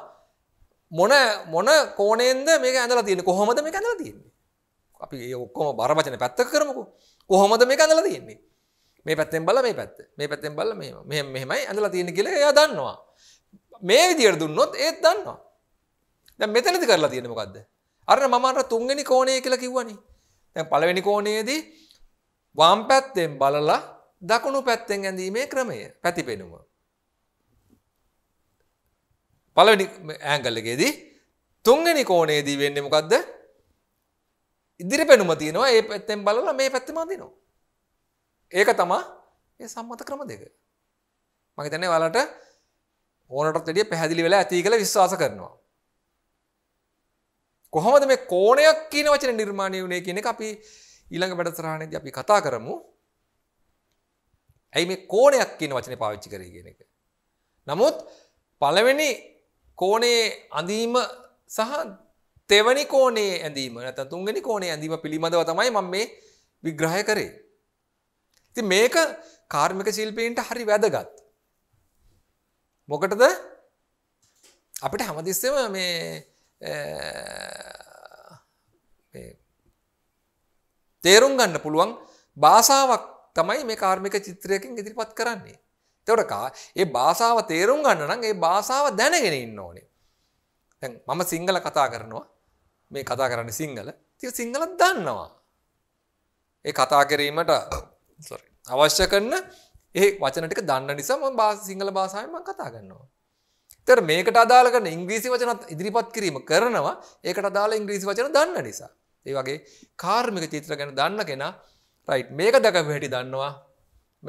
මොන මොන කෝණයෙන්ද මේක ඇඳලා තියෙන්නේ කොහොමද මේක ඇඳලා තියෙන්නේ. අපි ඒ ඔක්කොම බරවචන පැත්තක කරමුකෝ. කොහොමද මේක ඇඳලා තියෙන්නේ? මේ පැත්තෙන් බල මේ පැත්ත. මේ පැත්තෙන් බල මේ මෙහෙම මෙහෙමයි ඇඳලා තියෙන්නේ කියලා එයා දන්නවා. මේ විදියට දුන්නොත් ඒත් දන්නවා. දැන් මෙතනදි කරලා තියෙන්නේ මොකද්ද? අර මම අර තුන්වෙනි කෝණය කියලා කිව්වනේ. දැන් පළවෙනි කෝණයේදී වම් පැත්තෙන් බලලා දකුණු පැත්තෙන් ඇඳීමේ ක්‍රමය පැතිපෙනුම. පලවෙනි ඇංගල්ලගේදී තුන්ගනි කෝනේදී වෙන්න මොකක්ද ඉදිරි පෙනුම තියෙනවා ඒ පැත්තෙන් බලල මේ පැත්තමදිනවා. ඒක තමා ඒ සම්මත ක්‍රම දෙක. මගතන්නේ වලට ඕනට ෙඩිය පැහැදිලි වෙලා ඇති කළ විශ්වාස කරනවා. කොහොමද මේ කෝනයක් කියන වචන නිර්මාණය වුණේ කියන එක අපි ඊළඟ වැඩතරාණයද අපි කතා කරමු ඇයි මේ කෝනයක් කියන වචන පාවිච්චි කරය කියන එක. නමුත් පළවෙනි කෝනේ අඳීම සහ තෙවනි කෝනේ ඇඳීම නැත තුන්ගනි කෝනේ ඇඳීම පිළිබඳව තමයි මම මේ විග්‍රහය කරේ. ති මේක කාර්මික ශිල්පීන්ට හරි වැදගත්. මොකටද අපිට හැමතිස්සම මේ තේරුම් ගන්න පුළුවන් භාසාාවක් තමයි මේ කාර්මික චිත්‍රයකින් ඉදිරිපත් කරන්නේ. තෙවටකා ඒ භාෂාව තේරුම් ගන්න නම් ඒ භාෂාව දැනගෙන ඉන්න ඕනේ. දැන් මම සිංහල කතා කරනවා. මේ කතා කරන්නේ සිංහල. ඉතින් සිංහල දන්නවා. ඒ කතා කිරීමට sorry අවශ්‍ය කරන ඒ වචන ටික දන්න නිසා මම සිංහල භාෂාවෙන් මම කතා කරනවා. ඒතර මේකට අදාළ කරන ඉංග්‍රීසි වචනත් ඉදිරිපත් කිරීම කරනවා. ඒකට අදාළ ඉංග්‍රීසි වචන දන්න නිසා. ඒ වගේ කාර්මික චිත්‍ර ගැන දන්න කෙනා right මේක දැකපු හැටි දන්නවා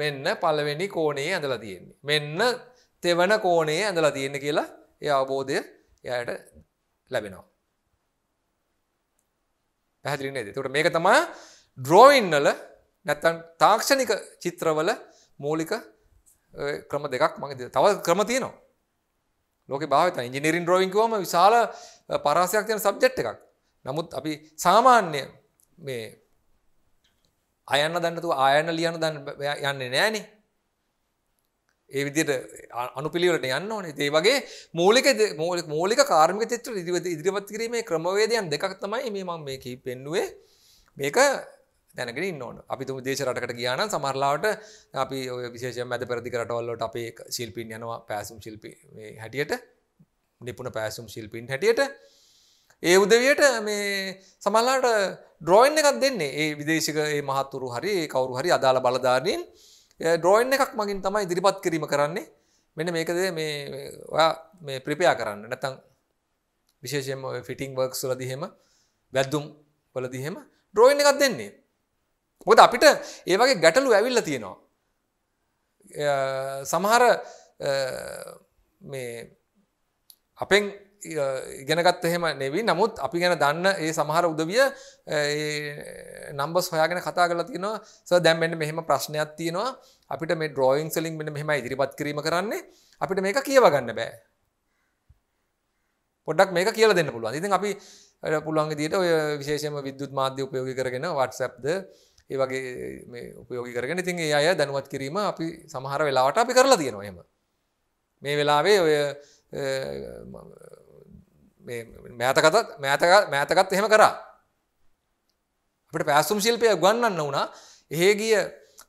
මෙන්න පළවෙනි කෝණයේ ඇඳලා තියෙන්නේ. මෙන්න තෙවන කෝණයේ ඇඳලා තියෙන්නේ කියලා ඒ අවබෝධය එයාට ලැබෙනවා. පැහැදිලි නේද? ඒකට මේක තමයි drawing වල නැත්තම් තාක්ෂණික චිත්‍රවල මූලික ක්‍රම දෙකක් මම තව ක්‍රම තියෙනවා. ලෝකේ භාවිතයි ඉංජිනේරින් ඩ්‍රොයිං කිව්වම විශාල පරාසයක් තියෙන සබ්ජෙක්ට් එකක්. නමුත් අපි සාමාන්‍ය මේ අයන්න දන්නතු ආයන්න ලියන්න දන්න යන්නේ නෑනේ ඒ විදියට අනුපිළිවෙලට යන්න ඕනේ. ඒ වගේ මූලික මූලික මූලික කාර්මික චිත්‍ර ඉදිරිපත් කිරීමේ ක්‍රමවේදයන් දෙකක් තමයි මේ මම මේ පෙන්නුවේ. මේක දැනගෙන ඉන්න ඕන. අපි තුමු දේශ රටකට ගියා නම් සමහරලාවට අපි ඔය විශේෂයෙන්ම මැද පෙරදිග රටවල් වලට අපේ ශිල්පීන් යනවා පෑසුම් ශිල්පී මේ හැටියට නිපුණ පෑසුම් ශිල්පීන් හැටියට ඒ උදවියට මේ සමහරලාට ඩ්‍රෝයින් එකක් දෙන්නේ ඒ විදේශක ඒ මහත්තුරු හරි කවරු හරි අදාළ බලධාරීන් ඩ්‍රෝයින් එකක් මගින් තමයි ඉදිරිපත් කිරීම කරන්නේ මෙන්න මේකද මේ ප්‍රිපයා කරන්න නැතං විශේෂයෙන්ම ෆිටිං වර්ක්ස් ලදිහෙම වැද්දුම් වලදිහෙම ඩ්‍රෝයින් එකක් දෙන්නේ මොද අපිට ඒවගේ ගැටලු ඇවිල්ල තියෙනවා සමහර මේ අපෙන් ඉගෙනගත් එහෙම නෙවී නමුත් අපි ගැන දන්න ඒ සමහර උදවිය නම්බස් හොයාගෙන කතා කල තියනවා ස දැම්මෙන්ට මෙහෙම ප්‍රශ්නයක් තියෙනවා අපිට මේ ඩ්‍රෝයින් සලින් මෙට මෙහෙම ඉදිරිපත් කිරීම කරන්නේ අපිට මේක කියවගන්න බෑ පොඩක් මේ කියල දෙන්න පුළුවන් ඉතින් අපි පුළුවන් දිට ඔය විශේෂම විද්‍යුත් මාධ්‍ය උපයෝගි කරගෙන වටසප්ද ඒ වගේ උපයෝගි කරගෙන ඉතින් ඒ අය දැනුවත් කිරීම අපි සමහර වෙලාවට අපි කරලා තියෙනවා එහෙම මේ වෙලාවේ ඔය මෑතකතත් මෑතකත් එහෙම කරා. අපට පැසුම් ශිල්පය ගන්නන්න වුණා ඒ ගිය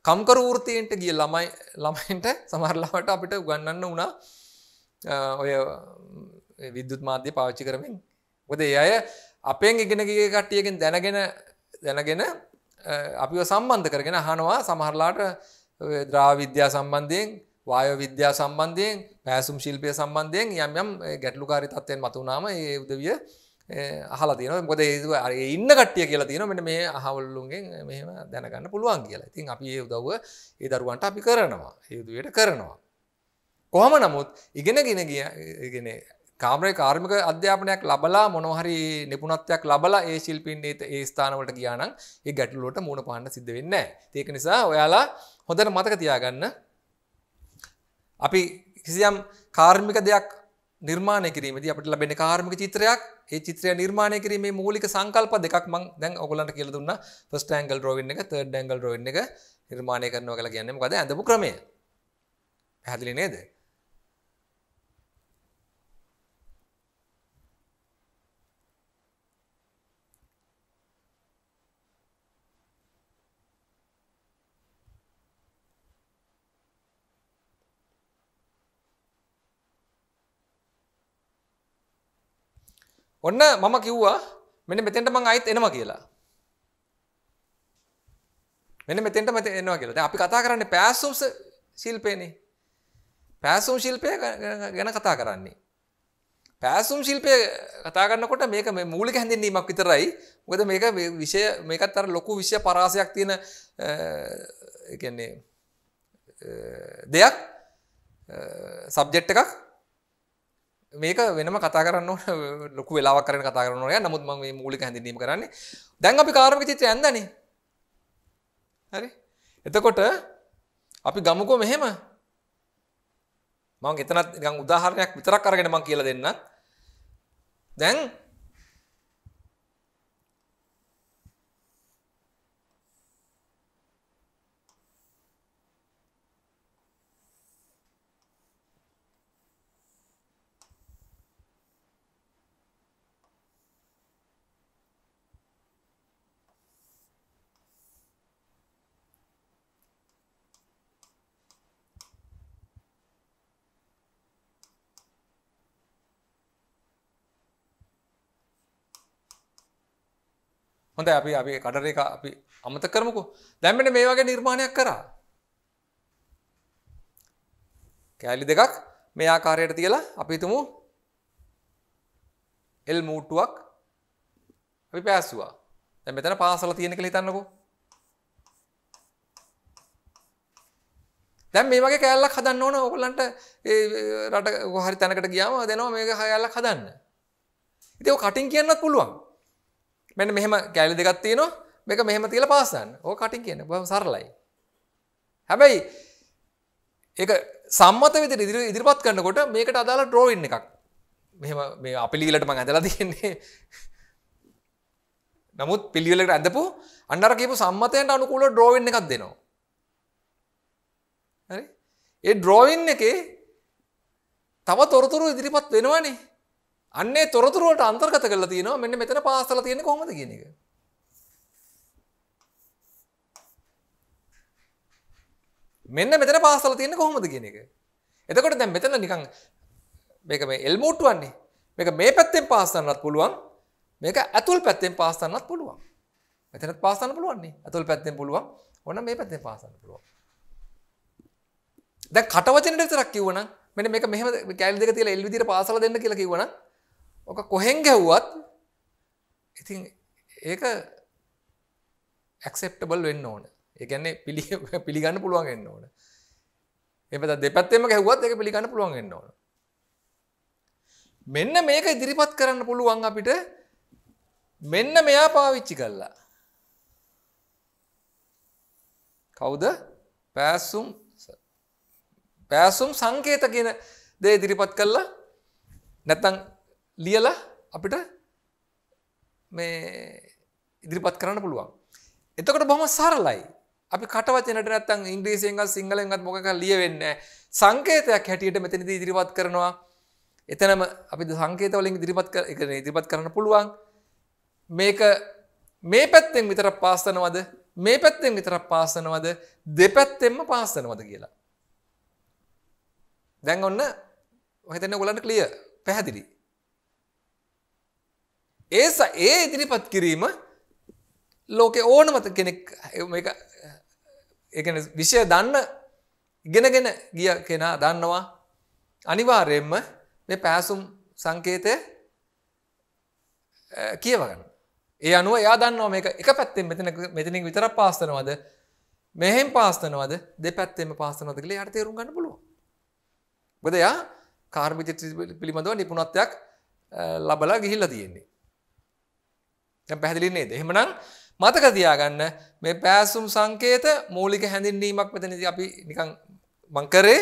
කම්කරවෘතියන්ට ගිය ළමයි ළමයින්ට සමහරලාට අපිට ගන්නන්න වුණා ඔය විද්‍යුත් මාධ්‍ය පාච්චි කරමින් ොද ඒ අය අපෙන් ඉගෙන ගිය කට්ටියකින් දැනගෙන දැනගෙන අපිව සම්බන්ධ කරගෙන හනවා සමහරලාට ද්‍රාවිද්‍යා සම්බන්ධයෙන් වාය විද්‍යා සම්බන්ධයෙන් පැසුම් ශිල්පය සම්බන්ධයෙන් යම් යම් ගැටලුකාරි තත්වයෙන් මතුනාම ඒ උදවිය අහලා තියෙන ගොද ඒ ඉන්න කට්ටිය කියලා තියෙන මෙට මේ අහවල්ලුන්ගෙන් මෙම දැනගන්න පුළුවන් කියලා ඉතින් අපි ඒ උදව්ව ඒ දරුවන්ට අපි කරනවා යුතුයට කරනවා. කොහම නමුත් ඉගෙනගෙන ගියගෙන කාමරය කාර්මික අධ්‍යාපනයක් ලබලා මොනොහරි නිපුණත්වයක් ලබලා ඒ ශිල්පින් ඒ ස්ථානවලට ගියානම් ඒ ගැටලුවට මුණ පාන්න සිද්ධ වෙන්න ඒක නිසා ඔයාලා හොඳට මතක තියාගන්න අපි කිසියම් කාර්මික දෙයක් නිර්මාණය කිරීමද අපට ලැබෙන කාර්මික චිත්‍රයක් ඒ චිත්‍රය නිර්මාණය කිරීමේ මූලික සංකල්ප දෙකක් මං දැන් ඔගලන්ට කියල දුන්න ෆස් ටෑන්ගල් රෝවින්න එක තර්ඩ ඩැන්ගල් රෝයින්න එක නිර්මාණය කරනවා කළ කියන්නම කද ඇඳපු ක්‍රමය පැහැදිලි නේද ඔන්න මම කිව්වා මෙන්න මෙතෙන්ට මං ආයෙත් එනවා කියලා. මෙන්න මෙතෙන්ට මම එනවා කියලා. දැන් අපි කතා කරන්නේ පෑසුම් ශිල්පේනේ. පෑසුම් ශිල්පය ගැන කතා කරන්නේ. පෑසුම් ශිල්පය කතා කරනකොට මේක මේ මූලික හැඳින්වීමක් විතරයි. මොකද මේක මේ විෂය මේකත් අර ලොකු විෂය පරාසයක් තියෙන ඒ කියන්නේ දෙයක් සබ්ජෙක්ට් එකක් මේක වෙනම කතා කරන්න ලොකු වෙලාවක් කරන කතා කරනය නමුත් ම මූලික හැඳනීම කරන්න දැන් අපි කාරම චිත්‍ර ඇදන හරි එතකොට අපි ගමුකෝ මෙහෙම මං එතනත් ගං උදාහරණයක් විතරක් කරගෙන මං කියල දෙන්න දැන් හොඳ අපි අපි කඩර එක අපි අමත කරමුකු දැම්මට මේ වගේ නිර්මාණයක් කරා කෑලි දෙකක් මේ ආකාරයට තියලා අපි තුමු එල් මූටුවක් අපි පැස්සුවා දැ මෙතන පාසල තියෙන කළ හිතන්නකු දැම් මේ වගේ කෑල්ලක් හදන්න ඕන ඔකුල්ලන්ට රට හරි තැනකට ගියාම දෙනවා මේක හයල්ලක් හදන්න ඉතිෝ කටින් කියන්නත් පුළුවන් මෙන්න මෙහෙම කෑලි දෙකක් තියෙනවා මේක මෙහෙම තියලා පාස් ගන්න. ඕක කටින් කියන්නේ බොහොම සරලයි. හැබැයි ඒක සම්මත විදිහට ඉදිරි ඉදිරිපත් කරනකොට මේකට අදාළ ඩ්‍රෝවින් එකක්. මෙහෙම මේ අපිලිලට මම ඇඳලා තියෙන්නේ. නමුත් පිළිවෙලකට ඇඳපු අන්න අර කියපු සම්මතයට අනුකූලව ඩ්‍රෝවින් එකක් දෙනවා. හරි? ඒ ඩ්‍රෝවින් එකේ තව තොරතුරු ඉදිරිපත් වෙනවනේ. අන්නේ තොරතුරුවට අන්තර්ගත කළ තියෙනවා මෙන්න මෙතන පාසල තියෙන කොහොමද කියන එක. මෙන්න මෙතන පාසල තියෙන කොහොමද කියන එක. එතකොට දැන් මෙතන නිකන් මේක මේ L මූට් වන්නේ. මේක මේ පැත්තෙන් පාස් කරන්නත් පුළුවන්. මේක ඇතුල් පැත්තෙන් පාස් කරන්නත් පුළුවන්. මෙතනත් පාස් කරන්න පුළුවන් නේ. ඇතුල් පැත්තෙන් පුළුවන්. ඕනනම් මේ පැත්තෙන් පාස් කරන්න පුළුවන්. දැන් කටවචන විතරක් කිව්වනම් මෙන්න මේක මෙහෙම කැලි දෙක තියලා L විදියට පාසල දෙන්න කියලා කිව්වනම් ඕක කොහෙන් ගැව්වත් ඉතින් ඒක ඇක්සෙප්ටබල් වෙන්න ඕන ඒගැන්නේ පිළි පිළිගන්න පුළුවන් එන්න ඕන එපත දෙපත්තෙම ගැහුවත් එක පිළිගන්න පුළුවන් එන්න ඕන මෙන්න මේක ඉදිරිපත් කරන්න පුළුවන් අපිට මෙන්න මෙයා පාවිච්චි කල්ලා කවුද පෑසුම් පෑසුම් සංකේත කියන දේ ඉදිරිපත් කල්ලා නැතන් ලියල අපිට මේ ඉදිරිපත් කරන්න පුළුවන්. එතකට බොහම සරලයි අපි කටවචනට නැත්තන් ඉන්ග්‍රීසිංහල් සිංහලෙන්ගත් මොකක් ලියවෙන්න සංකේතයක් හැටියට මෙතනද ඉදිරිපත් කරනවා එතනම අපි සංකේතවලින් ඉදිරිපත් එක ඉදිරිපත් කරන්න පුළුවන් මේක මේ පැත්තෙන් විතර පාස්සනවද මේ පැත්තෙන් විතර පාසනවද දෙපැත්තෙන්ම පාස්සනවද කියලා. දැන් ඔන්න හතන ගොලට කලිය පැහැදිලි ඒස ඒ ඉදිරිපත් කිරීම ලෝකෙ ඕනමත කෙනෙක් එකන විෂය දන්න ගෙනගෙන ගිය කෙනා දන්නවා අනිවාර්යෙන්ම මේ පෑසුම් සංකේතය කියවගන්න ඒ අනුව යා දන්නවා මේක එක පැත්තෙන් මෙතන මෙතනින් විතර පාස්තනවද මෙහෙම පාස්තනවද දෙ පැත්තෙම පාස්තනවද කළ යට තේරුම් ගන්න පුළුව බොද යා කාර්මිච පිළිබඳව නිපුණත්වයක් ලබලා ගිහිල්ල තියෙන්නේ පැහදිලි නේද එහෙමනම් මතක තියාගන්න මේ පෑසුම් සංකේත මූලික හැඳින්වීමක් මෙතනදී අපි නිකන් මංකරේ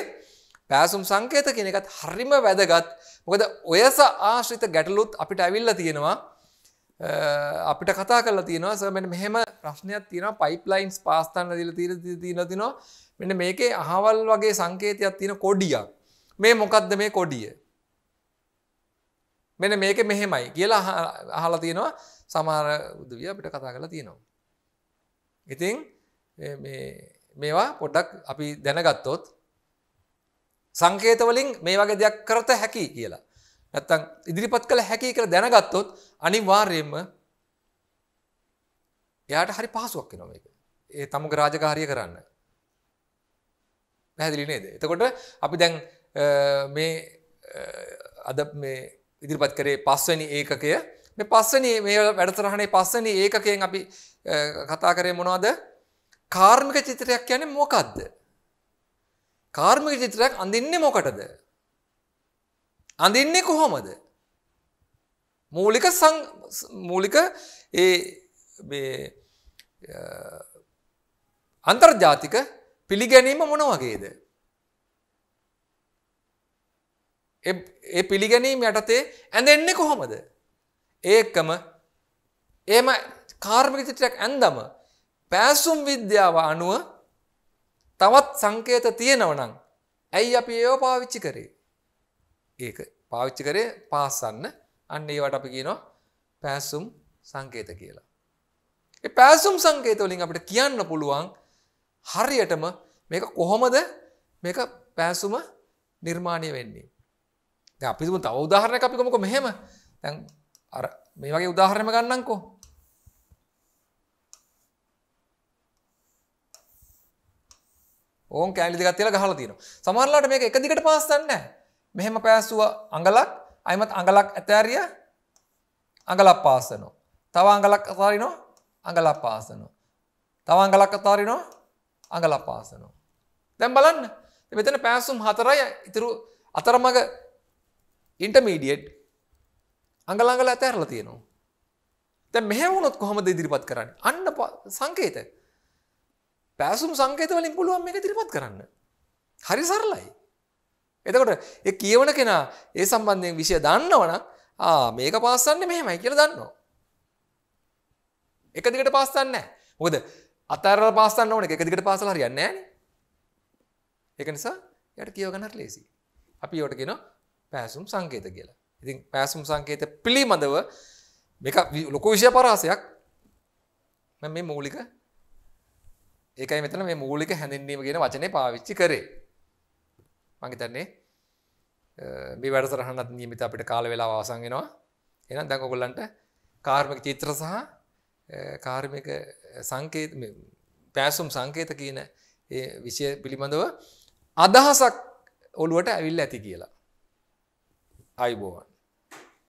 පෑසුම් සංකේත කෙනෙකත් හරිම වැදගත් මොකද ඔයස ආශ්‍රිත ගැටලුත් අපිට ඇවිල්ල තියෙනවා අපිට කතා කල තියෙනවා සමට මෙහෙම ප්‍රශ්නයක් තියෙන පයිප්ලයින්ස් පාස්ථන්න දිල තීර තිීන තිනවා මෙන්න මේකේ අහවල් වගේ සංකේතයක් තියෙන කොඩියක් මේ මොකක්ද මේ කොඩිය මෙන මේක මෙහෙමයි කියලා අහලා තියෙනවා සමහර උදවිය අපිට කතා කළ තියෙනවා. ඉතිං මේවා පොඩ්ඩක් අපි දැනගත්තොත් සංකේතවලින් මේ වගේ දෙයක් කරත හැකි කියලා. නැත්තං ඉදිරිපත් කළ හැකි කර දැනගත්තොත් අනිවාර්යෙන්ම එයාට හරි පහසුවක් නොව එක ඒ තමුග රාජකාරය කරන්න. පැහැදිලි නේද. එතකොට අපි දැන් මේ අද මේ ඉදිරිපත් කරේ පස්වැනි ඒකකය මේ පස්සන මේ වැඩසරහනේ පස්සන ඒකකයෙන් අපි කතා කරේ මොනවාද කාර්මික චිත්‍රයක් කියන මොකක්ද. කාර්මික චිත්‍රයක් අඳින්නේ මොකටද. අඳින්නේ කොහොමද. මූලික මූලික ඒ අන්තර්ජාතික පිළිගැනීම මොන වගේද. ඒ පිළිගැනීම යටතේ ඇඳෙන්නේ කොහොමද ඒකම එම කාර්මික චිත්‍රයක් ඇන්දම පෑසුම් විද්‍යාව අනුව තවත් සංකේත තියෙනවනම් ඇයි අපි ඒව පාවිච්චි කරේ ඒක පාවිච්චි කරේ පාසන්න අන්න ඒවට අපි කියනවා පෑසුම් සංකේත කියලා. ඒ පෑසුම් සංකේත වලින් අපිට කියන්න පුළුවන් හරියටම මේක කොහොමද මේක පෑසුම නිර්මාණය වෙන්නේ. දැන් අපි තුමු තව උදාහරණයක් අපි කොමුක මෙහෙම. දැන් අර මේ වගේ උදාහරණම ගන්නම්කෝ ඕන් කෑලි දෙකක් තියලා ගහලා තියෙනවා. සමහරලාට මේක එක දිගට පාස් දන්නේ මෙහෙම පෑස්සුවා අඟලක්, අයිමත් අඟලක් ඇතෑරිය අඟලක් පාස් තව අඟලක් අතාරිනවා, අඟලක් පාස් තව අඟලක් අතාරිනවා, අඟලක් පාස් දැන් බලන්න. මෙතන පෑසුම් හතරයි ඉතුරු අතරමඟ ඉන්ටර්මීඩියට් අඟලඟල ඇතැරලා තියෙනවා. දැන් මෙහෙම වුණොත් කොහොමද ඉදිරිපත් කරන්නේ? අන්න සංකේත. පෑසුම් සංකේත වලින් පුළුවන් මේක ඉදිරිපත් කරන්න. හරි සරලයි. එතකොට ඒ කියවන කෙනා ඒ සම්බන්ධයෙන් විෂය දන්නවනම් ආ මේක පාස් කරන්නේ මෙහෙමයි කියලා දන්නවා. එක දිගට පාස් කරන්නේ නැහැ. මොකද අතරලා පාස් කරන්න ඕනේ. එක දිගට පාස් කරලා හරියන්නේ නැහැ නේ. ඒක නිසා යාට කියව ගන්න හරි ලේසි. අපි ඒකට කියනවා පෑසුම් සංකේත කියලා. ඉතින් පෑසුම් සංකේත පිළිබඳව මේක ලොකු විෂය පරාසයක් මේ මූලික ඒකයි මෙතන මේ මූලික හැඳින්වීම කියන වචනේ පාවිච්චි කරේ මගේ තන්නේ මේ වැඩසරහනත් නියමිත අපිට කාල වෙලා වාසන්ගෙනවා එනම් දැන් ඔගොල්ලන්ට කාර්මික චිත්‍ර සහ කාර්මික සංකේත පෑසුම් සංකේත කියන විෂය පිළිබඳව අදහසක් ඔළුවට ඇවිල්ල ඇති කියලා අයිබෝවන්